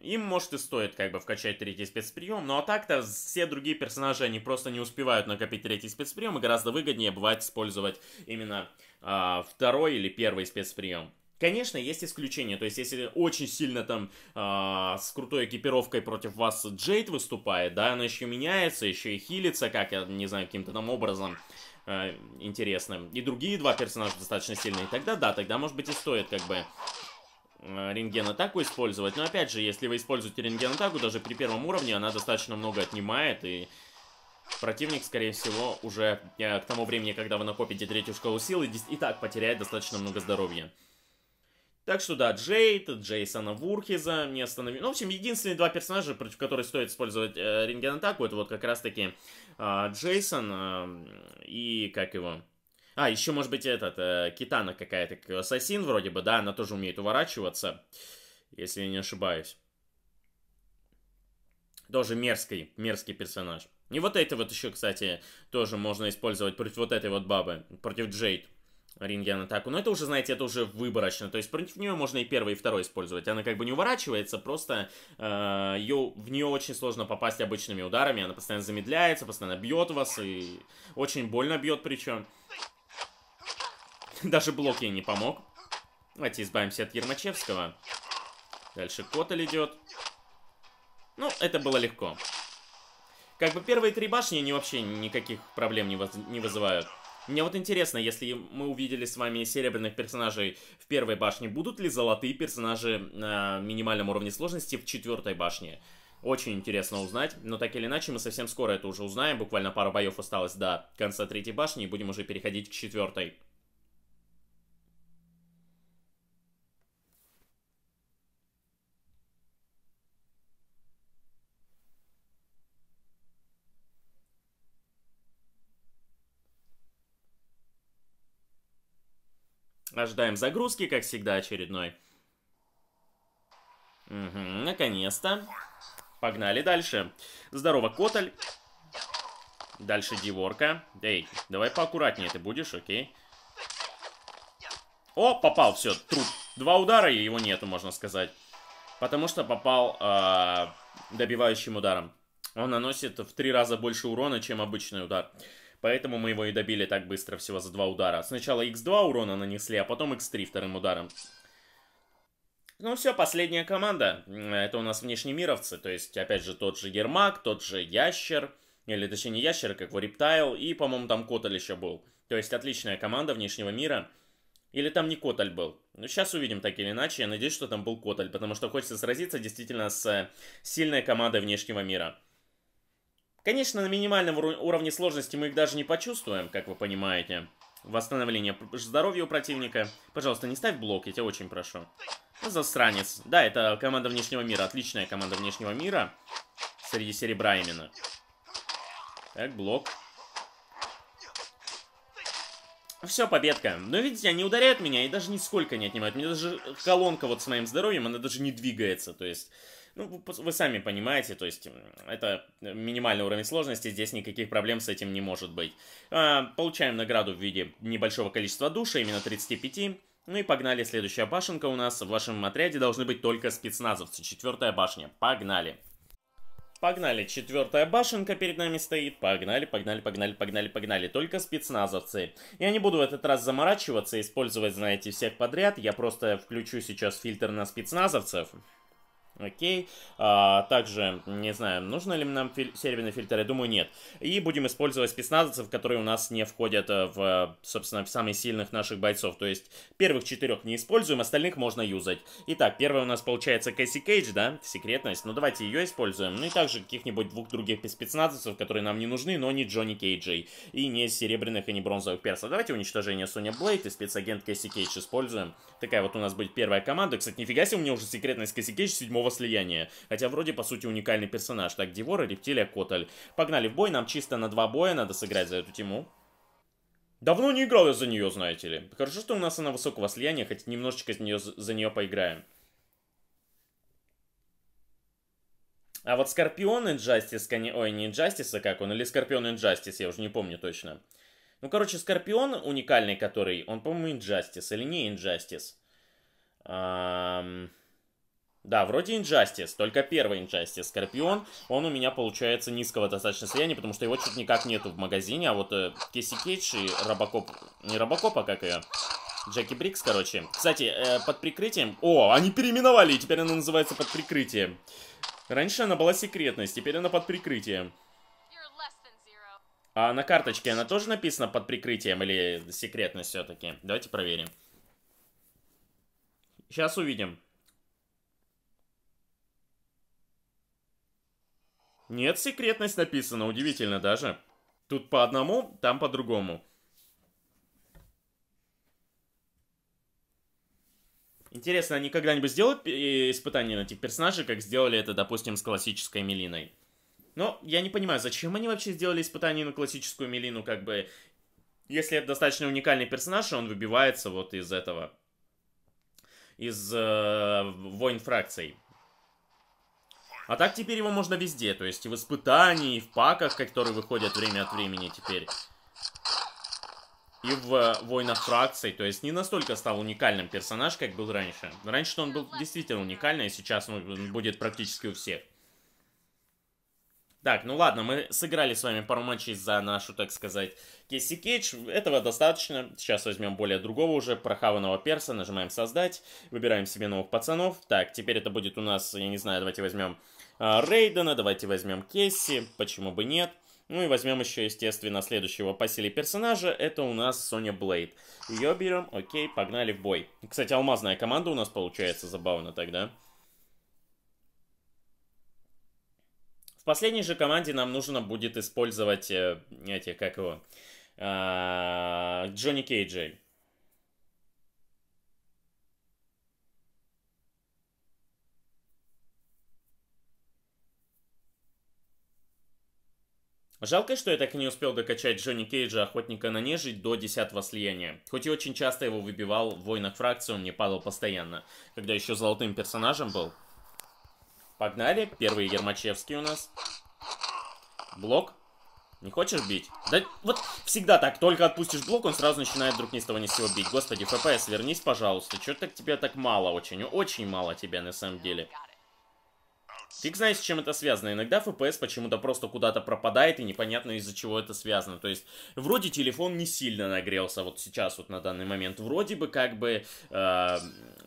им, может, и стоит как бы вкачать третий спецприем, но а так-то все другие персонажи, они просто не успевают накопить третий спецприем, и гораздо выгоднее бывает использовать именно э, второй или первый спецприем. Конечно, есть исключения, то есть если очень сильно там э, с крутой экипировкой против вас Джейд выступает, да, она еще меняется, еще и хилится, как, я не знаю, каким-то там образом, Э, интересным. И другие два персонажа достаточно сильные. Тогда да, тогда может быть и стоит как бы э, рентген-атаку использовать. Но опять же, если вы используете рентген-атаку, даже при первом уровне она достаточно много отнимает. И противник, скорее всего, уже э, к тому времени, когда вы накопите третью шкалу силы, и так потеряет достаточно много здоровья. Так что да, Джейд, Джейсона Вурхиза не остановили. Ну, в общем, единственные два персонажа, против которых стоит использовать э, рентген-атаку, это вот как раз-таки э, Джейсон э, и как его... А, еще, может быть, этот, э, Китана какая-то, как ассасин вроде бы, да, она тоже умеет уворачиваться, если я не ошибаюсь. Тоже мерзкий, мерзкий персонаж. И вот это вот еще, кстати, тоже можно использовать против вот этой вот бабы, против Джейд рентген атаку. Но это уже, знаете, это уже выборочно. То есть против нее можно и первый, и второй использовать. Она как бы не уворачивается, просто э, ее, в нее очень сложно попасть обычными ударами. Она постоянно замедляется, постоянно бьет вас и очень больно бьет причем. Даже блок ей не помог. Давайте избавимся от Ермачевского. Дальше Котель идет. Ну, это было легко. Как бы первые три башни они вообще никаких проблем не, воз... не вызывают. Мне вот интересно, если мы увидели с вами серебряных персонажей в первой башне, будут ли золотые персонажи на минимальном уровне сложности в четвертой башне? Очень интересно узнать, но так или иначе мы совсем скоро это уже узнаем, буквально пару боев осталось до конца третьей башни и будем уже переходить к четвертой. Ожидаем загрузки, как всегда, очередной. Угу, наконец-то. Погнали дальше. Здорово, Котоль. Дальше Диворка. Эй, давай поаккуратнее ты будешь, окей? О, попал, все, труп. Два удара, и его нету, можно сказать. Потому что попал э, добивающим ударом. Он наносит в три раза больше урона, чем обычный удар. Поэтому мы его и добили так быстро, всего за два удара. Сначала x2 урона нанесли, а потом x3 вторым ударом. Ну все, последняя команда. Это у нас внешнемировцы. То есть, опять же, тот же Ермак, тот же Ящер. Или, точнее, не Ящер, а как его Рептайл. И, по-моему, там Котель еще был. То есть, отличная команда внешнего мира. Или там не Котель был. Ну, сейчас увидим так или иначе. Я надеюсь, что там был Котель. Потому что хочется сразиться действительно с э, сильной командой внешнего мира. Конечно, на минимальном уровне сложности мы их даже не почувствуем, как вы понимаете. Восстановление здоровья у противника. Пожалуйста, не ставь блок, я тебя очень прошу. Ну, засранец. Да, это команда внешнего мира. Отличная команда внешнего мира. Среди серебра именно. Так, блок. Все, победка. Но видите, они ударяют меня и даже нисколько не отнимают. Мне даже колонка вот с моим здоровьем, она даже не двигается. То есть ну, вы сами понимаете, то есть это минимальный уровень сложности, здесь никаких проблем с этим не может быть. А, получаем награду в виде небольшого количества душа, именно 35. Ну и погнали, следующая башенка у нас. В вашем отряде должны быть только спецназовцы. Четвертая башня. Погнали. Погнали, четвертая башенка перед нами стоит. Погнали, погнали, погнали, погнали, погнали. Только спецназовцы. Я не буду в этот раз заморачиваться, использовать, знаете, всех подряд. Я просто включу сейчас фильтр на спецназовцев. Окей. А, также, не знаю, нужно ли нам филь серебряный фильтр, я думаю, нет. И будем использовать спецназовцев, которые у нас не входят э, в, собственно, в самых сильных наших бойцов. То есть первых четырех не используем, остальных можно юзать. Итак, первая у нас получается Кэсси Кейдж, да, секретность. Ну, давайте ее используем. Ну и также каких-нибудь двух других спецназовцев, которые нам не нужны, но не Джонни Кейджей. И не серебряных и не бронзовых персов. Давайте уничтожение Соня Блейд и спецагент Кэсси Кейдж используем. Такая вот у нас будет первая команда. Кстати, нифига себе, у меня уже секретность Кэсси Кейдж 7 мирового слияния. Хотя вроде по сути уникальный персонаж. Так, Дивора, Рептилия, Коталь. Погнали в бой, нам чисто на два боя надо сыграть за эту тему. Давно не играл я за нее, знаете ли. Хорошо, что у нас она высокого слияния, хоть немножечко за нее, за нее поиграем. А вот Скорпион Инджастис, коне... ой, не Инджастис, а как он, или Скорпион Инджастис, я уже не помню точно. Ну, короче, Скорпион уникальный, который, он, по-моему, Инджастис или не Инджастис. Эм... Да, вроде Injustice, только первый Injustice Скорпион, он у меня получается низкого достаточно состояния, потому что его чуть никак нету в магазине, а вот э, Кейси Кейдж и Робокоп, не Робокоп, а как ее, Джеки Брикс, короче. Кстати, э, под прикрытием, о, они переименовали, и теперь она называется под прикрытием. Раньше она была секретность, теперь она под прикрытием. А на карточке она тоже написана под прикрытием или секретность все-таки? Давайте проверим. Сейчас увидим. Нет, секретность написана, удивительно даже. Тут по одному, там по другому. Интересно, они когда-нибудь сделают э, испытания на этих персонажей, как сделали это, допустим, с классической Мелиной? Но ну, я не понимаю, зачем они вообще сделали испытание на классическую Мелину, как бы... Если это достаточно уникальный персонаж, он выбивается вот из этого. Из э, войн фракций. А так теперь его можно везде, то есть и в испытании, и в паках, которые выходят время от времени теперь. И в э, войнах фракций, то есть не настолько стал уникальным персонаж, как был раньше. Раньше он был действительно уникальный, а сейчас он будет практически у всех. Так, ну ладно, мы сыграли с вами пару матчей за нашу, так сказать, Кейси Кейдж. Этого достаточно. Сейчас возьмем более другого уже, прохаванного перса. Нажимаем «Создать». Выбираем себе новых пацанов. Так, теперь это будет у нас, я не знаю, давайте возьмем а, Рейдена, давайте возьмем Кесси, почему бы нет. Ну и возьмем еще, естественно, следующего по силе персонажа. Это у нас Соня Блейд. Ее берем, окей, погнали в бой. Кстати, алмазная команда у нас получается забавно тогда. В последней же команде нам нужно будет использовать, э, эти, как его, а, Джонни Кейджей. Жалко, что я так и не успел докачать Джонни Кейджа Охотника на нежить до десятого слияния. Хоть и очень часто его выбивал в войнах фракции, он мне падал постоянно, когда еще золотым персонажем был. Погнали, первый Ермачевский у нас. Блок. Не хочешь бить? Да вот всегда так, только отпустишь блок, он сразу начинает вдруг ни с того ни с сего бить. Господи, ФПС, вернись, пожалуйста. Чё так тебе так мало очень? Очень мало тебя на самом деле. Фиг знает, с чем это связано. Иногда FPS почему-то просто куда-то пропадает, и непонятно из-за чего это связано. То есть, вроде телефон не сильно нагрелся вот сейчас, вот на данный момент. Вроде бы как бы э,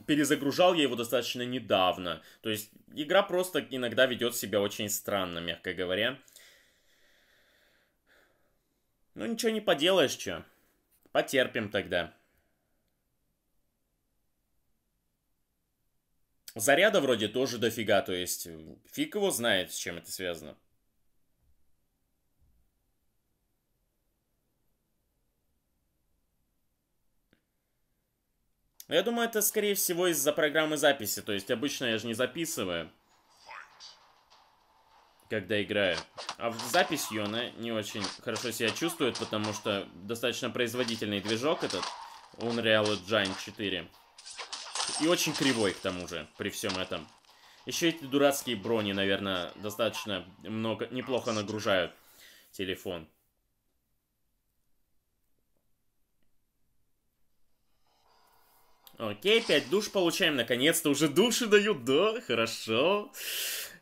перезагружал я его достаточно недавно. То есть, игра просто иногда ведет себя очень странно, мягко говоря. Ну, ничего не поделаешь, что. Потерпим тогда. Заряда вроде тоже дофига, то есть э, фиг его знает, с чем это связано. Ну, я думаю, это скорее всего из-за программы записи. То есть обычно я же не записываю, когда играю. А в запись она не очень хорошо себя чувствует, потому что достаточно производительный движок этот Unreal Engine 4. И очень кривой, к тому же, при всем этом. Еще эти дурацкие брони, наверное, достаточно много, неплохо нагружают телефон. Окей, 5 душ получаем, наконец-то уже души дают, да, хорошо.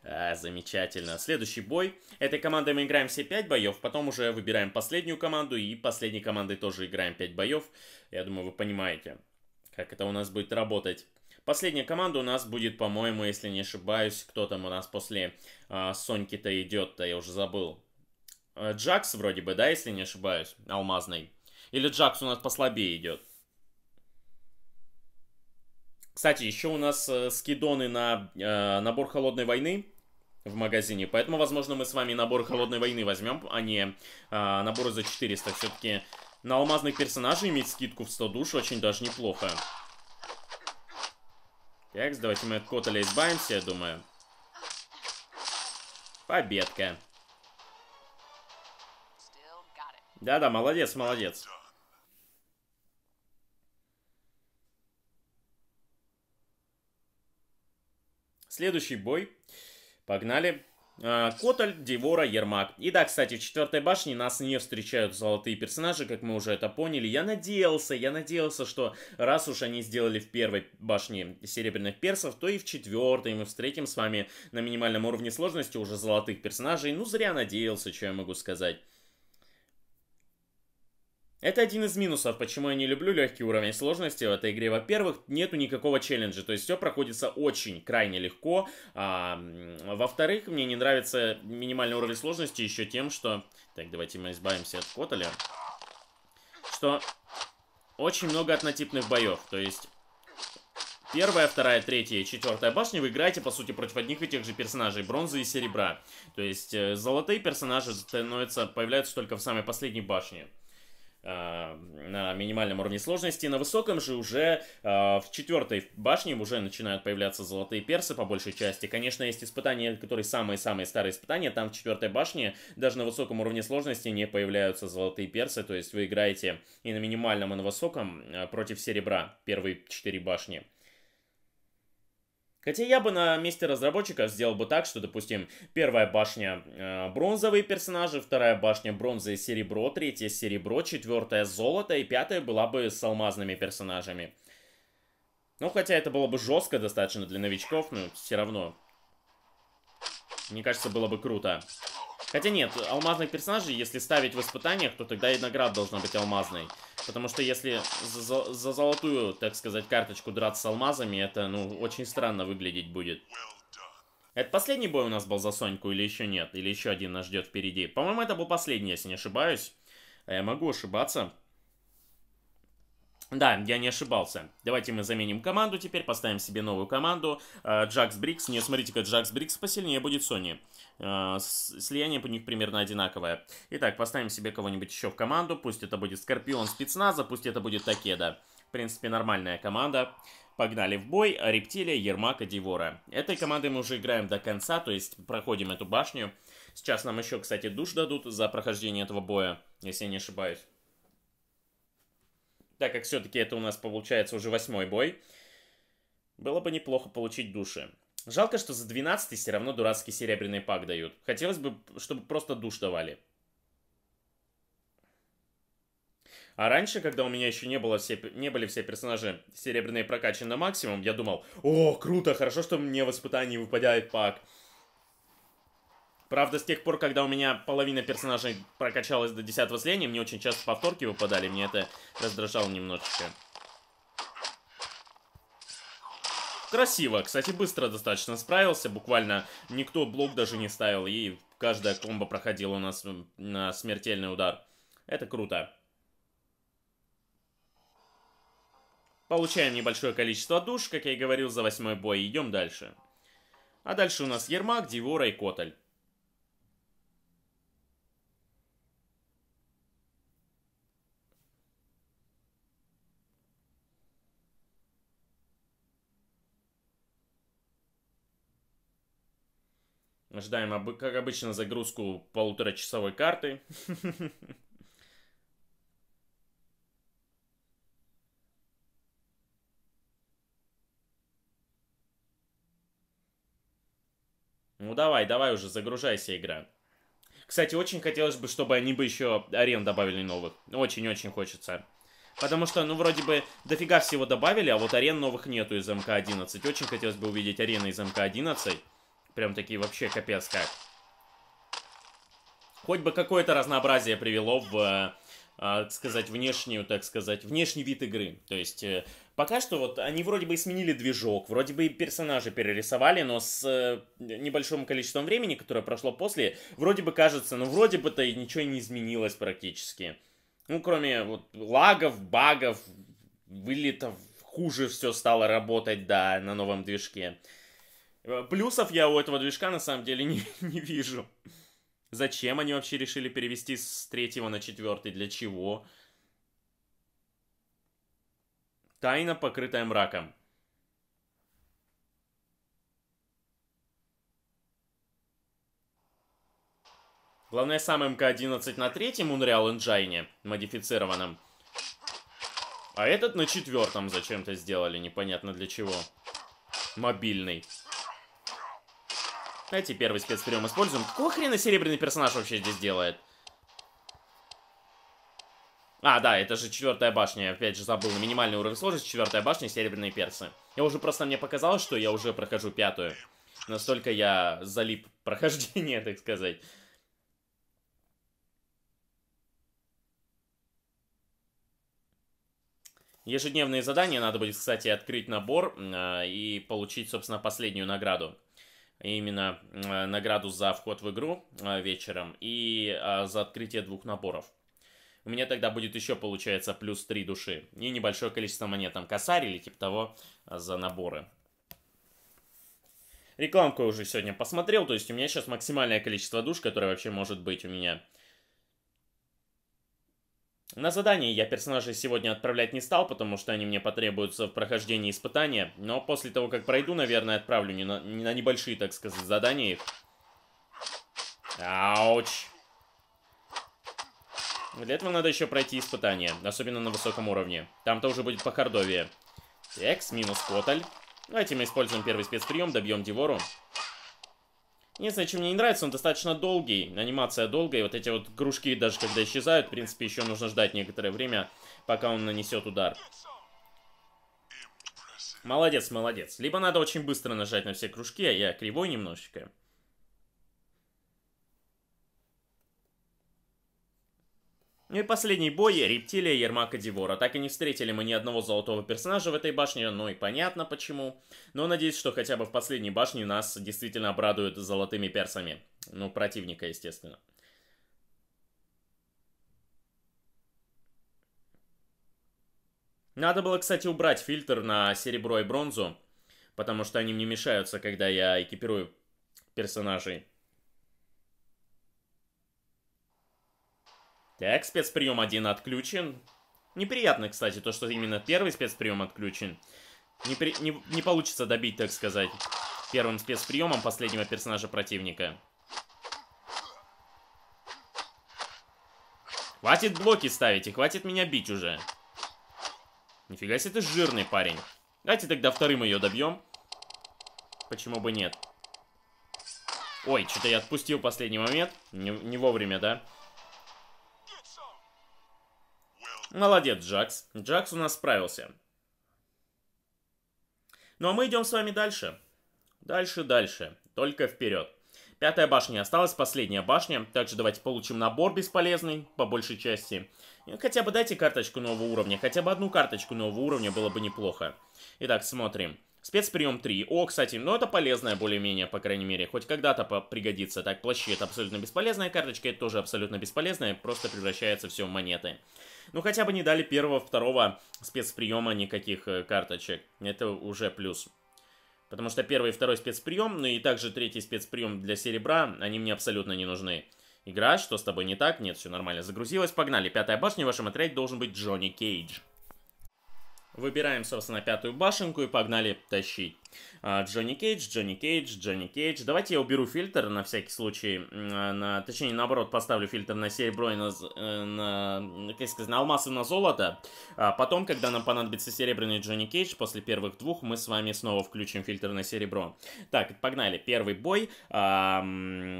А, замечательно. Следующий бой. Этой командой мы играем все 5 боев, потом уже выбираем последнюю команду, и последней командой тоже играем 5 боев. Я думаю, вы понимаете. Как это у нас будет работать? Последняя команда у нас будет, по-моему, если не ошибаюсь, кто там у нас после э, Соньки-то идет-то, я уже забыл. Э, Джакс вроде бы, да, если не ошибаюсь, алмазный. Или Джакс у нас послабее идет. Кстати, еще у нас э, скидоны на э, набор холодной войны в магазине. Поэтому, возможно, мы с вами набор холодной войны возьмем, а не э, наборы за 400. Все-таки на алмазных персонажей иметь скидку в 100 душ очень даже неплохо. Так, давайте мы от Котеля избавимся, я думаю. Победка. Да-да, молодец, молодец. Следующий бой. Погнали. Э, Котоль, Девора, Ермак. И да, кстати, в четвертой башне нас не встречают золотые персонажи, как мы уже это поняли. Я надеялся, я надеялся, что раз уж они сделали в первой башне серебряных персов, то и в четвертой мы встретим с вами на минимальном уровне сложности уже золотых персонажей. Ну, зря надеялся, что я могу сказать. Это один из минусов, почему я не люблю легкий уровень сложности в этой игре. Во-первых, нету никакого челленджа, то есть все проходится очень, крайне легко. А, во-вторых, мне не нравится минимальный уровень сложности еще тем, что... Так, давайте мы избавимся от Котеля. Что очень много однотипных боев, то есть... Первая, вторая, третья и четвертая башни вы играете, по сути, против одних и тех же персонажей, бронзы и серебра. То есть, э, золотые персонажи становятся, появляются только в самой последней башне. Э, на минимальном уровне сложности. На высоком же уже э, в четвертой башне уже начинают появляться золотые персы по большей части. Конечно, есть испытания, которые самые-самые старые испытания. Там в четвертой башне даже на высоком уровне сложности не появляются золотые персы. То есть вы играете и на минимальном, и на высоком э, против серебра первые четыре башни. Хотя я бы на месте разработчиков сделал бы так, что, допустим, первая башня э, бронзовые персонажи, вторая башня бронза и серебро, третья серебро, четвертая золото и пятая была бы с алмазными персонажами. Ну, хотя это было бы жестко достаточно для новичков, но все равно. Мне кажется, было бы круто. Хотя нет, алмазных персонажей, если ставить в испытаниях, то тогда и наград должна быть алмазной. Потому что если за, за золотую, так сказать, карточку драться с алмазами, это, ну, очень странно выглядеть будет. Это последний бой у нас был за Соньку или еще нет? Или еще один нас ждет впереди? По-моему, это был последний, если не ошибаюсь. А я могу ошибаться. Да, я не ошибался. Давайте мы заменим команду теперь, поставим себе новую команду. А, Джакс Брикс. Не, смотрите-ка, Джакс Брикс посильнее будет Сони. А, слияние по них примерно одинаковое. Итак, поставим себе кого-нибудь еще в команду. Пусть это будет Скорпион спецназа, пусть это будет Такеда. В принципе, нормальная команда. Погнали в бой. Рептилия, Ермака, Дивора. Этой командой мы уже играем до конца, то есть проходим эту башню. Сейчас нам еще, кстати, душ дадут за прохождение этого боя, если я не ошибаюсь. Так как все-таки это у нас получается уже восьмой бой, было бы неплохо получить души. Жалко, что за 12 все равно дурацкий серебряный пак дают. Хотелось бы, чтобы просто душ давали. А раньше, когда у меня еще не, было все, не были все персонажи серебряные прокачаны на максимум, я думал, о, круто, хорошо, что мне в испытании выпадает пак. Правда, с тех пор, когда у меня половина персонажей прокачалась до 10 слияния, мне очень часто повторки выпадали, мне это раздражало немножечко. Красиво. Кстати, быстро достаточно справился. Буквально никто блок даже не ставил. И каждая комбо проходила у нас на смертельный удар. Это круто. Получаем небольшое количество душ, как я и говорил, за восьмой бой. Идем дальше. А дальше у нас Ермак, Дивора и Котель. Ожидаем, как обычно, загрузку полуторачасовой карты. Ну давай, давай уже, загружайся, игра. Кстати, очень хотелось бы, чтобы они бы еще арен добавили новых. Очень-очень хочется. Потому что, ну, вроде бы дофига всего добавили, а вот арен новых нету из МК-11. Очень хотелось бы увидеть арены из МК-11. Прям такие вообще капец как. Хоть бы какое-то разнообразие привело в, а, так сказать, внешнюю, так сказать, внешний вид игры. То есть, э, пока что вот они вроде бы и сменили движок, вроде бы и персонажи перерисовали, но с э, небольшим количеством времени, которое прошло после, вроде бы кажется, ну вроде бы-то и ничего не изменилось практически. Ну, кроме вот лагов, багов, вылетов, хуже все стало работать, да, на новом движке. Э, плюсов я у этого движка на самом деле не, не вижу. Зачем они вообще решили перевести с третьего на четвертый? Для чего? Тайна, покрытая мраком. Главное, сам МК-11 на третьем Unreal Engine, модифицированном. А этот на четвертом зачем-то сделали, непонятно для чего. Мобильный. Давайте первый спецприем используем. Какого хрена серебряный персонаж вообще здесь делает? А, да, это же четвертая башня. опять же забыл. На минимальный уровень сложности четвертая башня серебряные персы. Я уже просто мне показалось, что я уже прохожу пятую. Настолько я залип прохождение, так сказать. Ежедневные задания надо будет, кстати, открыть набор э, и получить, собственно, последнюю награду именно э, награду за вход в игру э, вечером и э, за открытие двух наборов. У меня тогда будет еще, получается, плюс 3 души. И небольшое количество монет, там, косарь или типа того, за наборы. Рекламку я уже сегодня посмотрел, то есть у меня сейчас максимальное количество душ, которое вообще может быть у меня. На задание я персонажей сегодня отправлять не стал, потому что они мне потребуются в прохождении испытания. Но после того, как пройду, наверное, отправлю не на, не на небольшие, так сказать, задания их. Ауч. Для этого надо еще пройти испытание, особенно на высоком уровне. Там-то уже будет похардовее. Текс минус Коталь. Давайте мы используем первый спецприем, добьем Дивору. Единственное, чем мне не нравится, он достаточно долгий, анимация долгая, вот эти вот кружки, даже когда исчезают, в принципе, еще нужно ждать некоторое время, пока он нанесет удар. Молодец, молодец. Либо надо очень быстро нажать на все кружки, а я кривой немножечко. Ну и последний бой, рептилия Ермака Дивора. Так и не встретили мы ни одного золотого персонажа в этой башне, ну и понятно почему. Но надеюсь, что хотя бы в последней башне нас действительно обрадуют золотыми персами. Ну, противника, естественно. Надо было, кстати, убрать фильтр на серебро и бронзу, потому что они мне мешаются, когда я экипирую персонажей. Так, спецприем один отключен. Неприятно, кстати, то, что именно первый спецприем отключен. Не, при... не... не получится добить, так сказать, первым спецприемом последнего персонажа противника. Хватит блоки ставить и хватит меня бить уже. Нифига себе, ты жирный парень. Давайте тогда вторым ее добьем. Почему бы нет? Ой, что-то я отпустил последний момент. Не, не вовремя, да? Молодец, Джакс. Джакс у нас справился. Ну а мы идем с вами дальше. Дальше, дальше. Только вперед. Пятая башня осталась, последняя башня. Также давайте получим набор бесполезный, по большей части. Хотя бы дайте карточку нового уровня. Хотя бы одну карточку нового уровня было бы неплохо. Итак, смотрим. Спецприем 3. О, кстати, ну это полезная более-менее, по крайней мере. Хоть когда-то пригодится. Так, плащи это абсолютно бесполезная карточка, это тоже абсолютно бесполезная. Просто превращается все в монеты. Ну, хотя бы не дали первого, второго спецприема никаких э, карточек. Это уже плюс. Потому что первый и второй спецприем, ну и также третий спецприем для серебра, они мне абсолютно не нужны. Игра, что с тобой не так? Нет, все нормально, загрузилась, погнали. Пятая башня в вашем отряде должен быть Джонни Кейдж. Выбираем, собственно, пятую башенку и погнали тащить. А, Джонни Кейдж, Джонни Кейдж, Джонни Кейдж. Давайте я уберу фильтр на всякий случай. А, на, точнее, наоборот, поставлю фильтр на серебро и на, э, на, как сказать, на алмаз на золото. А потом, когда нам понадобится серебряный Джонни Кейдж, после первых двух мы с вами снова включим фильтр на серебро. Так, погнали. Первый бой. А,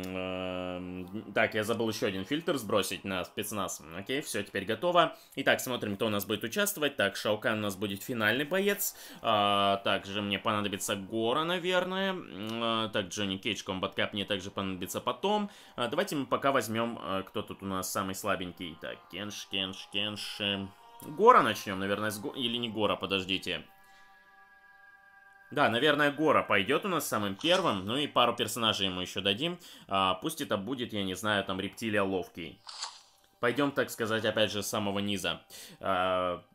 а, так, я забыл еще один фильтр сбросить на спецназ. Окей, все, теперь готово. Итак, смотрим, кто у нас будет участвовать. Так, Шаукан у нас будет финальный боец. А, также мне понадобится понадобится Гора, наверное. А, так, Джонни Кейдж, Комбат Кап мне также понадобится потом. А, давайте мы пока возьмем, а, кто тут у нас самый слабенький. Так, Кенш, Кенш, Кенш. Э, гора начнем, наверное, с... Или не Гора, подождите. Да, наверное, Гора пойдет у нас самым первым. Ну и пару персонажей ему еще дадим. пусть это будет, я не знаю, там, рептилия ловкий. Пойдем, так сказать, опять же, с самого низа.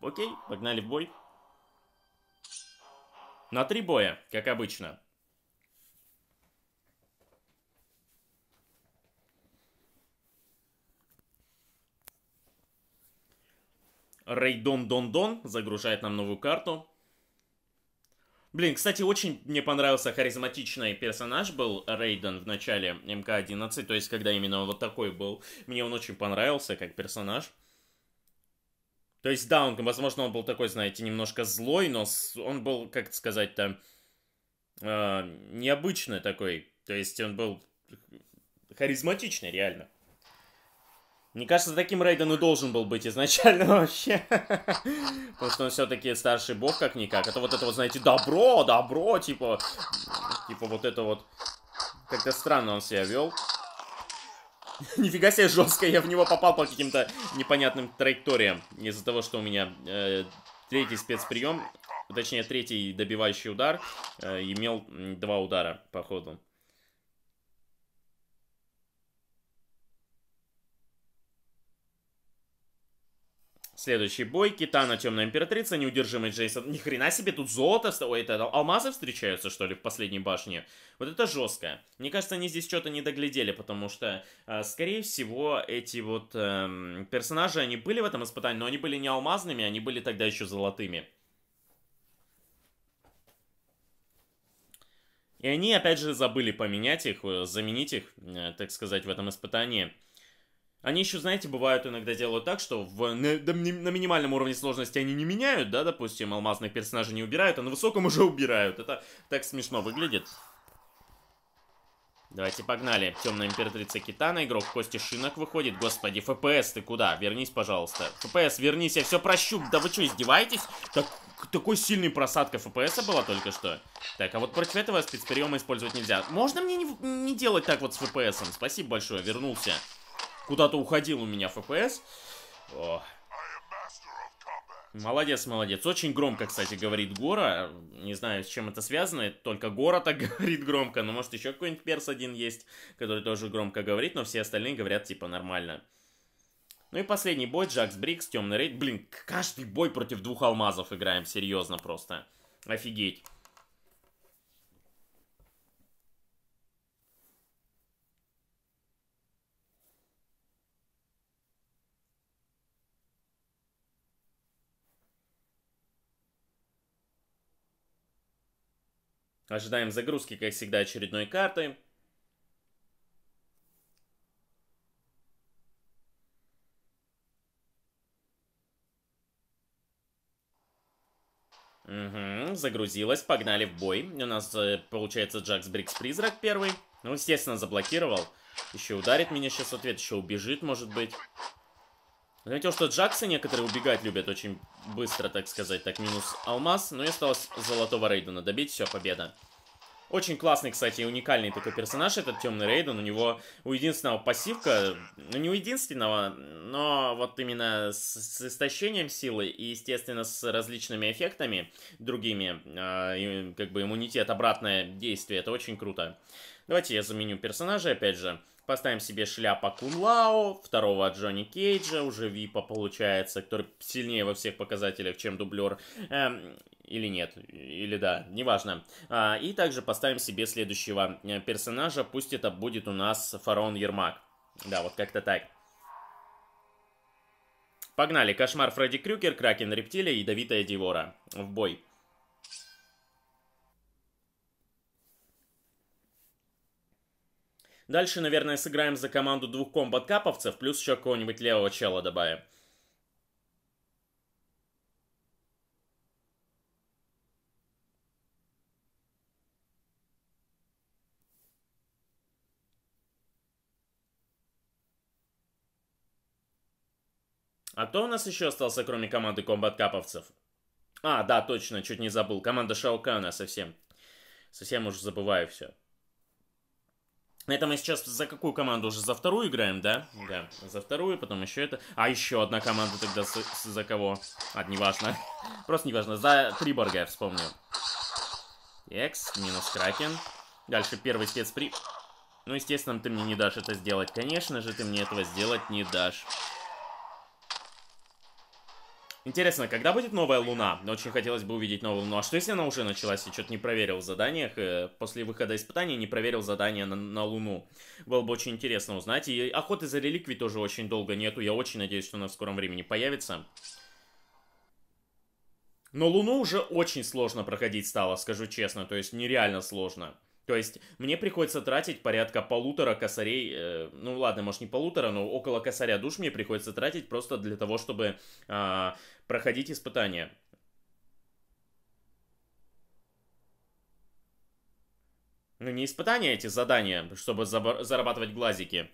окей, погнали в бой. На три боя, как обычно. Рейдон Дон Дон загружает нам новую карту. Блин, кстати, очень мне понравился харизматичный персонаж был Рейден в начале МК-11, то есть когда именно он вот такой был. Мне он очень понравился как персонаж. То есть, да, он, возможно, он был такой, знаете, немножко злой, но он был, как сказать-то, э, необычный такой. То есть, он был харизматичный, реально. Мне кажется, таким Рейден и должен был быть изначально вообще. Потому что он все-таки старший бог, как-никак. Это вот это вот, знаете, добро, добро, типа... Типа вот это вот... Как-то странно он себя вел. Нифига себе жестко, я в него попал по каким-то непонятным траекториям. Из-за того, что у меня э, третий спецприем, точнее третий добивающий удар, э, имел два удара, походу. Следующий бой. Китана, Темная Императрица, Неудержимый Джейсон. Ни хрена себе, тут золото... Ой, это алмазы встречаются, что ли, в последней башне? Вот это жестко. Мне кажется, они здесь что-то не доглядели, потому что, э, скорее всего, эти вот эм, персонажи, они были в этом испытании, но они были не алмазными, они были тогда еще золотыми. И они, опять же, забыли поменять их, э, заменить их, э, так сказать, в этом испытании. Они еще, знаете, бывают иногда делают так, что в, на, на минимальном уровне сложности они не меняют, да, допустим, алмазных персонажей не убирают, а на высоком уже убирают. Это так смешно выглядит. Давайте погнали. Темная императрица Китана, игрок в кости шинок выходит. Господи, ФПС, ты куда? Вернись, пожалуйста. ФПС, вернись, я все прощу. Да вы что, издеваетесь? Так, такой сильный просадка ФПСа была только что. Так, а вот против этого спецприема использовать нельзя. Можно мне не, не делать так вот с ФПСом? Спасибо большое, вернулся. Куда-то уходил у меня FPS. О. Молодец, молодец. Очень громко, кстати, говорит Гора. Не знаю, с чем это связано. Только Гора так говорит громко. Но может еще какой-нибудь перс один есть, который тоже громко говорит, но все остальные говорят типа нормально. Ну и последний бой, Джакс Брикс, темный рейд. Блин, каждый бой против двух алмазов играем, серьезно просто. Офигеть. Ожидаем загрузки, как всегда, очередной карты. Угу, загрузилась, погнали в бой. У нас э, получается Джакс Брикс Призрак первый. Ну, естественно, заблокировал. Еще ударит меня сейчас в ответ, еще убежит, может быть. Заметил, что джаксы некоторые убегать любят очень быстро, так сказать. Так, минус алмаз. Но и осталось золотого Рейдена добить. Все, победа. Очень классный, кстати, и уникальный такой персонаж этот темный Рейден. У него у единственного пассивка, ну не у единственного, но вот именно с, с истощением силы и, естественно, с различными эффектами другими, э, как бы иммунитет, обратное действие, это очень круто. Давайте я заменю персонажа, опять же. Поставим себе шляпа Кунлао, второго от Джонни Кейджа, уже Випа получается, который сильнее во всех показателях, чем дублер. Эм, или нет, или да, неважно. А, и также поставим себе следующего э, персонажа, пусть это будет у нас Фарон Ермак. Да, вот как-то так. Погнали, Кошмар Фредди Крюкер, Кракен Рептилия, Ядовитая Девора. В бой. Дальше, наверное, сыграем за команду двух комбат-каповцев, плюс еще какого-нибудь левого чела добавим. А кто у нас еще остался, кроме команды комбат-каповцев? А, да, точно, чуть не забыл. Команда Шаукана совсем. Совсем уже забываю все. Это мы сейчас за какую команду уже? За вторую играем, да? Да, за вторую, потом еще это. А еще одна команда тогда с, с, за кого? А, неважно. Просто неважно. За Триборга я вспомню. Экс, минус Кракен. Дальше первый спецпри... Ну, естественно, ты мне не дашь это сделать. Конечно же, ты мне этого сделать не дашь. Интересно, когда будет новая луна? Очень хотелось бы увидеть новую луну. А что если она уже началась? Я что-то не проверил в заданиях. Э, после выхода испытания не проверил задания на, на луну. Было бы очень интересно узнать. И охоты за реликвии тоже очень долго нету. Я очень надеюсь, что она в скором времени появится. Но луну уже очень сложно проходить стало, скажу честно. То есть нереально сложно. То есть мне приходится тратить порядка полутора косарей, э, ну ладно, может не полутора, но около косаря душ мне приходится тратить просто для того, чтобы э, проходить испытания. Ну не испытания, а эти задания, чтобы зарабатывать глазики.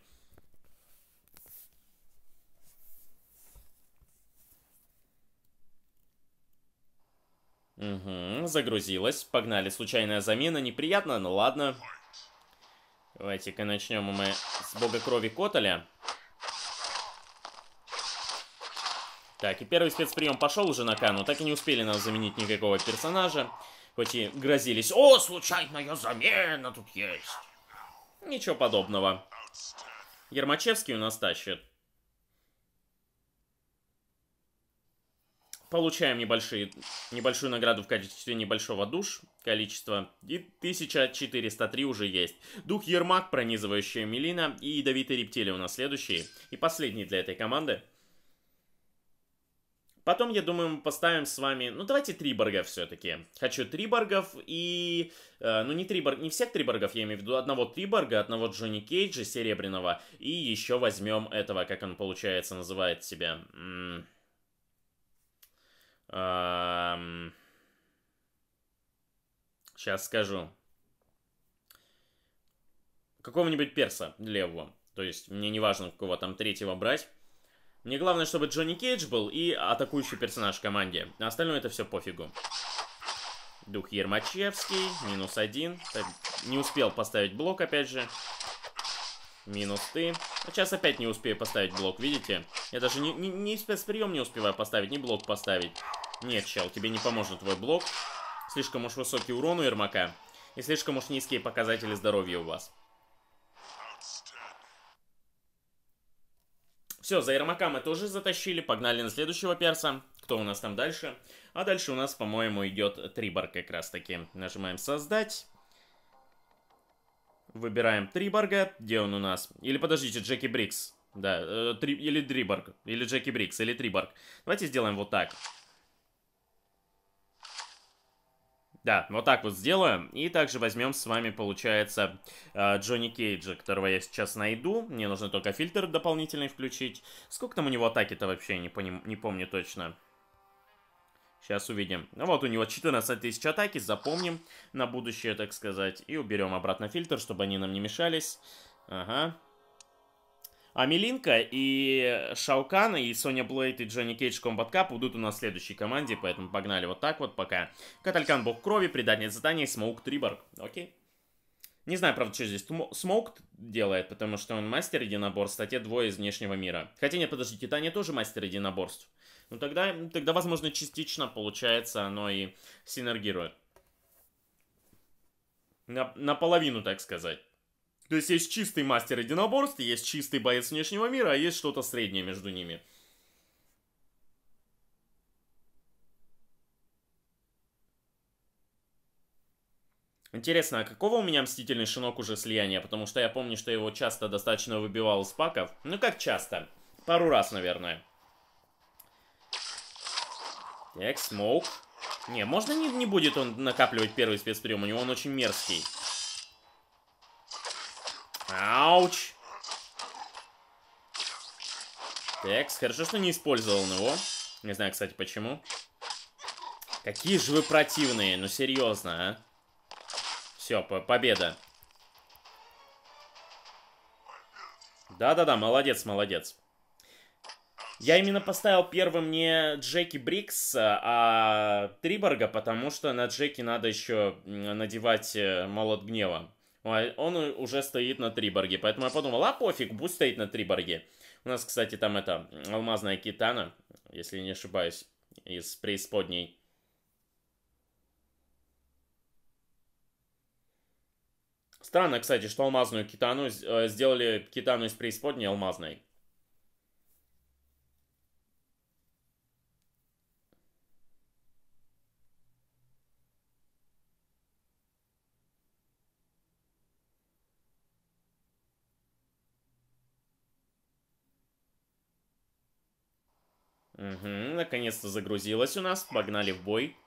Угу, загрузилась. Погнали. Случайная замена. Неприятно, но ладно. Давайте-ка начнем мы с бога крови Котоля. Так, и первый спецприем пошел уже на Кану. Так и не успели нам заменить никакого персонажа. Хоть и грозились. О, случайная замена тут есть. Ничего подобного. Ермачевский у нас тащит. Получаем небольшие, небольшую награду в качестве небольшого душ, количество, и 1403 уже есть. Дух Ермак, пронизывающая Мелина, и ядовитые рептилии у нас следующие, и последний для этой команды. Потом, я думаю, мы поставим с вами... Ну, давайте Триборга все-таки. Хочу Триборгов и... Э, ну, не, Триборг, не всех Триборгов, я имею в виду. Одного Триборга, одного Джонни Кейджа Серебряного. И еще возьмем этого, как он, получается, называет себя... М -м Сейчас скажу. Какого-нибудь перса левого. То есть мне не важно, какого там третьего брать. Мне главное, чтобы Джонни Кейдж был и атакующий персонаж в команде. А остальное это все пофигу. Дух Ермачевский, минус один. Так, э, не успел поставить блок, опять же. Минус ты. А сейчас опять не успею поставить блок, видите? Я даже не, не, не спецприем не успеваю поставить, не блок поставить. Нет, чел, тебе не поможет твой блок. Слишком уж высокий урон у Ермака. И слишком уж низкие показатели здоровья у вас. Все, за Ермака мы тоже затащили. Погнали на следующего перса. Кто у нас там дальше? А дальше у нас, по-моему, идет Трибар как раз таки. Нажимаем создать. Выбираем Триборга. Где он у нас? Или подождите, Джеки Брикс. Да, э, три, или Триборг, Или Джеки Брикс, или Триборг. Давайте сделаем вот так. Да, вот так вот сделаем. И также возьмем с вами, получается, а, Джонни Кейджа, которого я сейчас найду. Мне нужно только фильтр дополнительный включить. Сколько там у него атаки-то вообще, не, поним... не помню точно. Сейчас увидим. Ну вот, у него 14 тысяч атаки, запомним на будущее, так сказать. И уберем обратно фильтр, чтобы они нам не мешались. Ага, Амелинка и Шаукана, и Соня Блейд, и Джонни Кейдж Комбат Кап будут у нас в следующей команде, поэтому погнали вот так вот пока. Каталькан Бог Крови, Предание Задания и Смоук Триборг. Окей. Не знаю, правда, что здесь Смоук делает, потому что он мастер единоборств, а те двое из внешнего мира. Хотя нет, подожди, Титания тоже мастер единоборств. Ну тогда, тогда, возможно, частично, получается, оно и синергирует. На, наполовину, так сказать. То есть есть чистый мастер единоборств, есть чистый боец внешнего мира, а есть что-то среднее между ними. Интересно, а какого у меня Мстительный Шинок уже слияния? Потому что я помню, что его часто достаточно выбивал из паков. Ну как часто? Пару раз, наверное. Так, Смоук. Не, можно не, не будет он накапливать первый спецприем? У него он очень мерзкий. Ауч. Текс, хорошо, что не использовал он его. Не знаю, кстати, почему. Какие же вы противные, ну серьезно, а. Все, по победа. Да-да-да, молодец, молодец. Я именно поставил первым не Джеки Брикс, а, а Триборга, потому что на Джеки надо еще надевать э, молот гнева. Он уже стоит на триборге, поэтому я подумал, а пофиг, пусть стоит на триборге. У нас, кстати, там это, алмазная китана, если не ошибаюсь, из преисподней. Странно, кстати, что алмазную китану э, сделали китану из преисподней алмазной. наконец-то загрузилась у нас. Погнали в бой.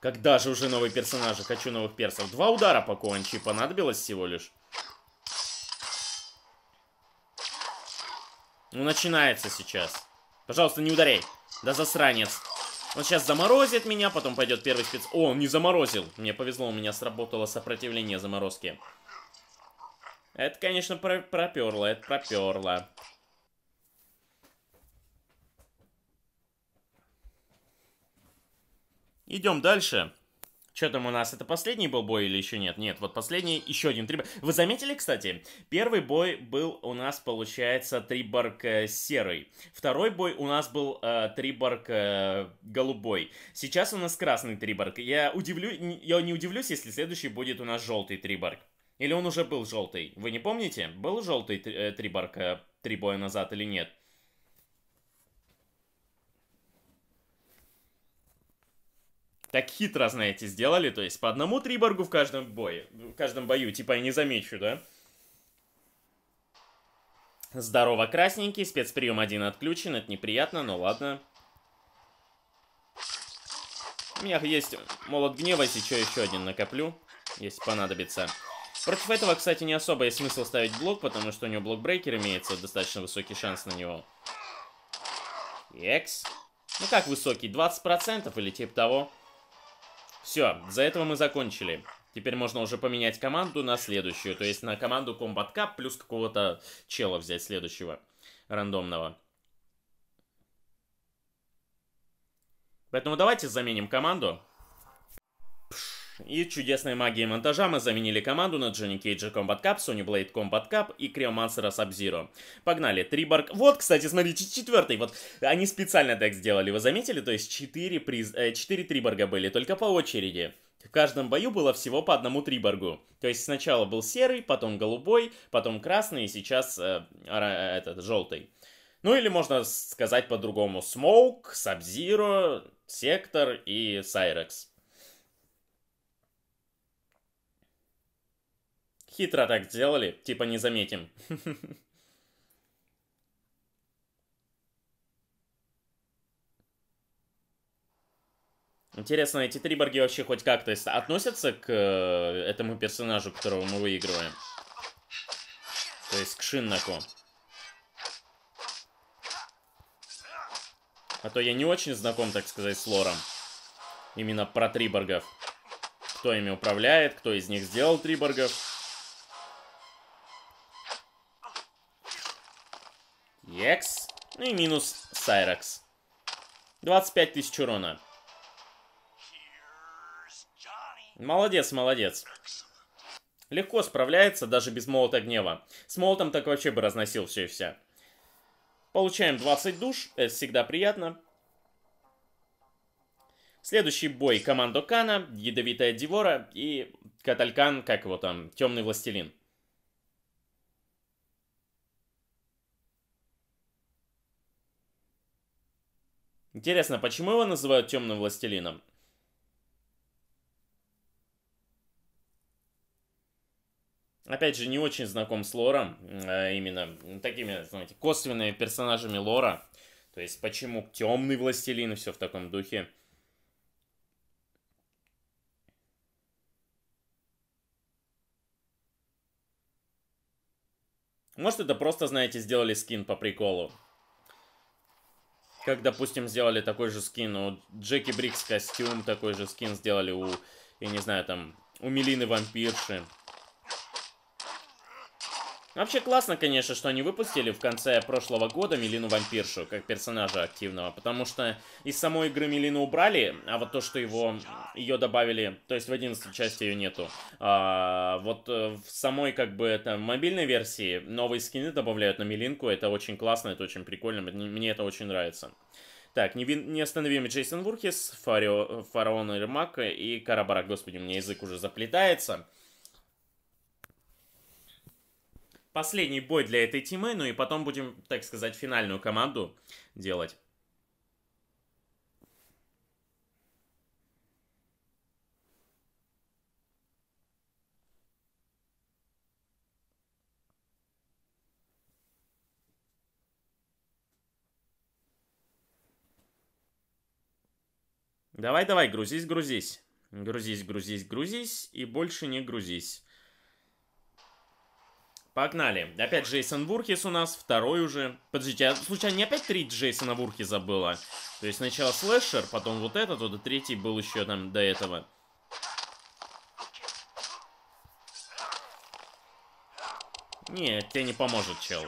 Когда же уже новые персонажи? Хочу новых персов. Два удара по Куанчи понадобилось всего лишь. Ну, начинается сейчас. Пожалуйста, не ударяй. Да засранец. Он сейчас заморозит меня, потом пойдет первый спец... О, он не заморозил. Мне повезло, у меня сработало сопротивление заморозки. Это, конечно, про проперло, это проперло. Идем дальше. Что там у нас? Это последний был бой или еще нет? Нет, вот последний, еще один триборг. Вы заметили, кстати, первый бой был у нас, получается, триборг э, серый. Второй бой у нас был э, триборг э, голубой. Сейчас у нас красный триборг. Я, удивлю, я не удивлюсь, если следующий будет у нас желтый триборг. Или он уже был желтый? Вы не помните? Был желтый э, триборг э, три боя назад или нет? так хитро, знаете, сделали. То есть по одному триборгу в каждом бое. В каждом бою, типа я не замечу, да? Здорово, красненький. Спецприем один отключен. Это неприятно, но ладно. У меня есть молот гнева, сейчас еще один накоплю, если понадобится. Против этого, кстати, не особо есть смысл ставить блок, потому что у него блокбрейкер имеется, достаточно высокий шанс на него. Экс. Ну как высокий, 20% или типа того. Все, за этого мы закончили. Теперь можно уже поменять команду на следующую. То есть на команду Combat Cup плюс какого-то чела взять следующего. Рандомного. Поэтому давайте заменим команду. И чудесной магией монтажа мы заменили команду на Джонни Кейджа Combat Cup, Sony Blade Combat Cup и Криомансера Sub-Zero. Погнали, Триборг. Вот, кстати, смотрите, четвертый. Вот они специально так сделали, вы заметили? То есть четыре приз... 4 э, Триборга были, только по очереди. В каждом бою было всего по одному триборгу. То есть сначала был серый, потом голубой, потом красный и сейчас э, э, этот, желтый. Ну или можно сказать по-другому Smoke, Sub-Zero, Сектор и Сайрекс. Хитро так сделали, типа не заметим. Интересно, эти триборги вообще хоть как-то относятся к э, этому персонажу, которого мы выигрываем? То есть к Шиннаку. А то я не очень знаком, так сказать, с лором. Именно про триборгов. Кто ими управляет, кто из них сделал триборгов. Екс. Ну и минус Сайракс. 25 тысяч урона. Молодец, молодец. Легко справляется, даже без молота гнева. С молотом так вообще бы разносил все и вся. Получаем 20 душ, это всегда приятно. Следующий бой Командо Кана, Ядовитая Дивора и Каталькан, как его там, Темный Властелин. Интересно, почему его называют темным властелином? Опять же, не очень знаком с лором, а именно такими, знаете, косвенными персонажами лора. То есть, почему темный властелин и все в таком духе. Может, это просто, знаете, сделали скин по приколу. Как, допустим, сделали такой же скин у Джеки Брикс костюм, такой же скин сделали у, я не знаю, там, у Мелины Вампирши. Вообще классно, конечно, что они выпустили в конце прошлого года Милину Вампиршу как персонажа активного, потому что из самой игры Милину убрали, а вот то, что его ее добавили, то есть в 11 части ее нету. А, вот э, в самой как бы это мобильной версии новые скины добавляют на Милинку, это очень классно, это очень прикольно, мне это очень нравится. Так, неостановимый Джейсон Вурхис, Фарио, Фараон Эрмак и Карабарак. Господи, у меня язык уже заплетается. последний бой для этой тимы, ну и потом будем, так сказать, финальную команду делать. Давай, давай, грузись, грузись. Грузись, грузись, грузись и больше не грузись. Погнали. Опять Джейсон Вурхис у нас, второй уже. Подождите, а случайно а не опять три Джейсона Вурхиза забыла? То есть сначала слэшер, потом вот этот, вот третий был еще там до этого. Нет, тебе не поможет, чел.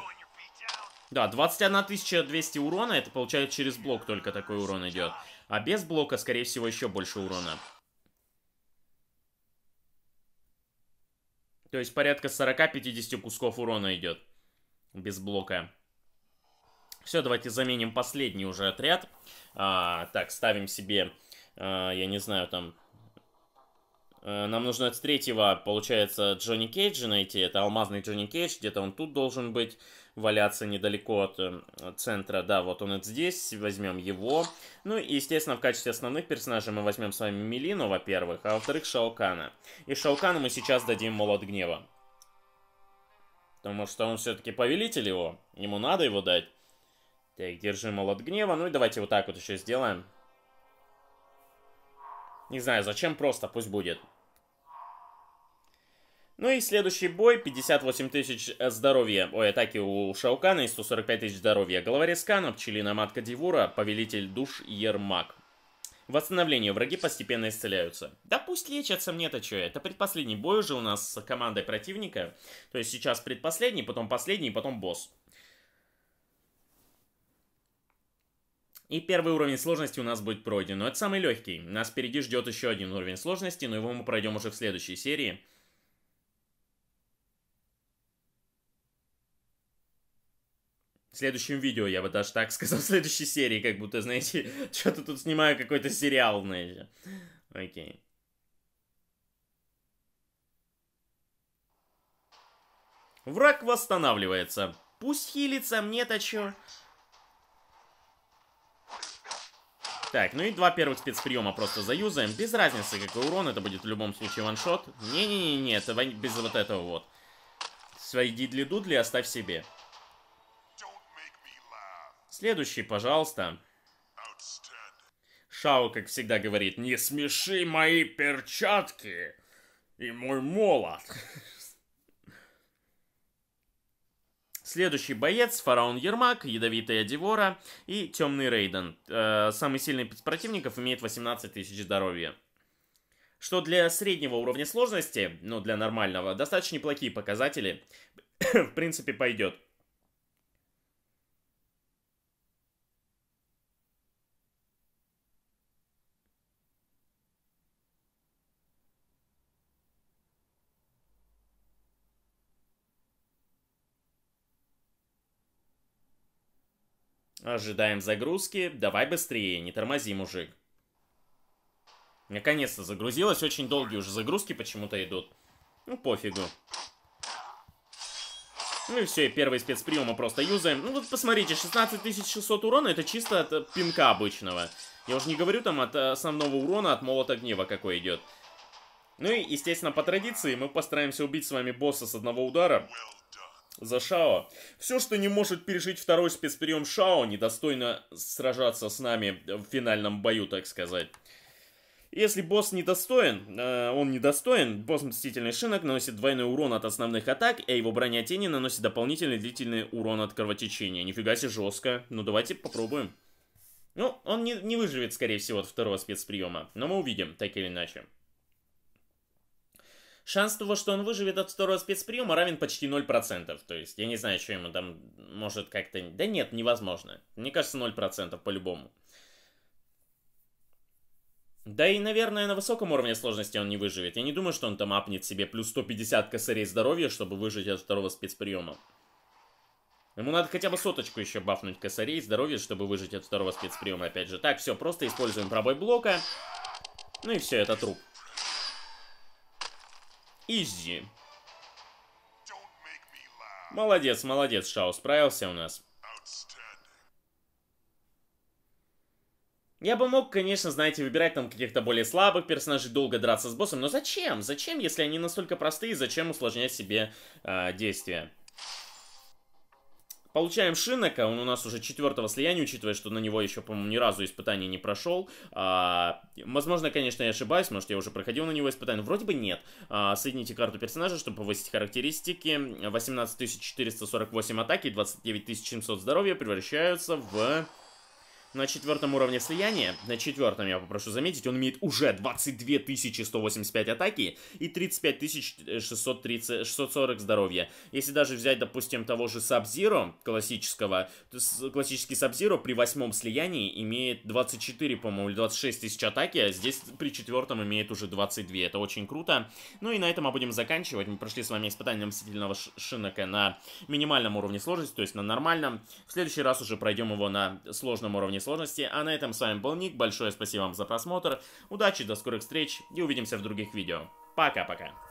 Да, 21 200 урона, это получается через блок только такой урон идет. А без блока, скорее всего, еще больше урона. То есть порядка 40-50 кусков урона идет. Без блока. Все, давайте заменим последний уже отряд. А, так, ставим себе, а, я не знаю, там... А, нам нужно от третьего, получается, Джонни Кейджа найти. Это алмазный Джонни Кейдж, где-то он тут должен быть валяться недалеко от э, центра. Да, вот он вот здесь, возьмем его. Ну и, естественно, в качестве основных персонажей мы возьмем с вами Мелину, во-первых, а во-вторых, Шаукана. И Шаукану мы сейчас дадим Молот Гнева. Потому что он все-таки повелитель его, ему надо его дать. Так, держи Молот Гнева. Ну и давайте вот так вот еще сделаем. Не знаю, зачем просто, пусть будет. Ну и следующий бой, 58 тысяч здоровья, ой, атаки у Шаукана и 145 тысяч здоровья. Головорез Кана, пчелина матка Дивура, повелитель душ Ермак. Восстановление. Враги постепенно исцеляются. Да пусть лечатся мне-то что. Это предпоследний бой уже у нас с командой противника. То есть сейчас предпоследний, потом последний, потом босс. И первый уровень сложности у нас будет пройден. Но это самый легкий. Нас впереди ждет еще один уровень сложности, но его мы пройдем уже в следующей серии. в следующем видео, я бы даже так сказал, в следующей серии, как будто, знаете, что-то тут снимаю какой-то сериал, знаете. Окей. Враг восстанавливается. Пусть хилится, мне-то чё. Так, ну и два первых спецприема просто заюзаем. Без разницы, какой урон, это будет в любом случае ваншот. Не-не-не, это без вот этого вот. Свои дидли-дудли оставь себе. Следующий, пожалуйста. Шао, как всегда, говорит, не смеши мои перчатки и мой молот. Следующий боец, фараон Ермак, ядовитая Девора и темный Рейден. Э, самый сильный из противников имеет 18 тысяч здоровья. Что для среднего уровня сложности, ну для нормального, достаточно неплохие показатели. В принципе, пойдет. Ожидаем загрузки. Давай быстрее, не тормози, мужик. Наконец-то загрузилось. Очень долгие уже загрузки почему-то идут. Ну, пофигу. Ну и все, и первые спецприемы просто юзаем. Ну, вот посмотрите, 16600 урона, это чисто от э, пинка обычного. Я уже не говорю там от э, основного урона, от молота гнева какой идет. Ну и, естественно, по традиции мы постараемся убить с вами босса с одного удара за Шао. Все, что не может пережить второй спецприем Шао, недостойно сражаться с нами в финальном бою, так сказать. Если босс недостоин, э, он недостоин, босс Мстительный Шинок наносит двойной урон от основных атак, а его броня тени наносит дополнительный длительный урон от кровотечения. Нифига себе жестко. Ну давайте попробуем. Ну, он не, не выживет, скорее всего, от второго спецприема, но мы увидим, так или иначе. Шанс того, что он выживет от второго спецприема, равен почти 0%. То есть, я не знаю, что ему там может как-то... Да нет, невозможно. Мне кажется, 0% по-любому. Да и, наверное, на высоком уровне сложности он не выживет. Я не думаю, что он там апнет себе плюс 150 косарей здоровья, чтобы выжить от второго спецприема. Ему надо хотя бы соточку еще бафнуть косарей здоровья, чтобы выжить от второго спецприема, опять же. Так, все, просто используем пробой блока. Ну и все, это труп. Изи. Молодец, молодец, Шао, справился у нас. Я бы мог, конечно, знаете, выбирать там каких-то более слабых персонажей, долго драться с боссом, но зачем? Зачем, если они настолько простые, зачем усложнять себе э, действия? Получаем Шинека, он у нас уже четвертого слияния, учитывая, что на него еще, по-моему, ни разу испытание не прошел. А, возможно, конечно, я ошибаюсь, может, я уже проходил на него испытание. Вроде бы нет. А, соедините карту персонажа, чтобы повысить характеристики. 18 448 атаки и 29 700 здоровья превращаются в на четвертом уровне слияния, на четвертом, я попрошу заметить, он имеет уже 22 185 атаки и 35 630, 640 здоровья. Если даже взять, допустим, того же Сабзиро классического, то классический Сабзиро при восьмом слиянии имеет 24, по-моему, или 26 тысяч атаки, а здесь при четвертом имеет уже 22. Это очень круто. Ну и на этом мы будем заканчивать. Мы прошли с вами испытание Мстительного Шинока на минимальном уровне сложности, то есть на нормальном. В следующий раз уже пройдем его на сложном уровне уровне сложности. А на этом с вами был Ник. Большое спасибо вам за просмотр. Удачи, до скорых встреч и увидимся в других видео. Пока-пока.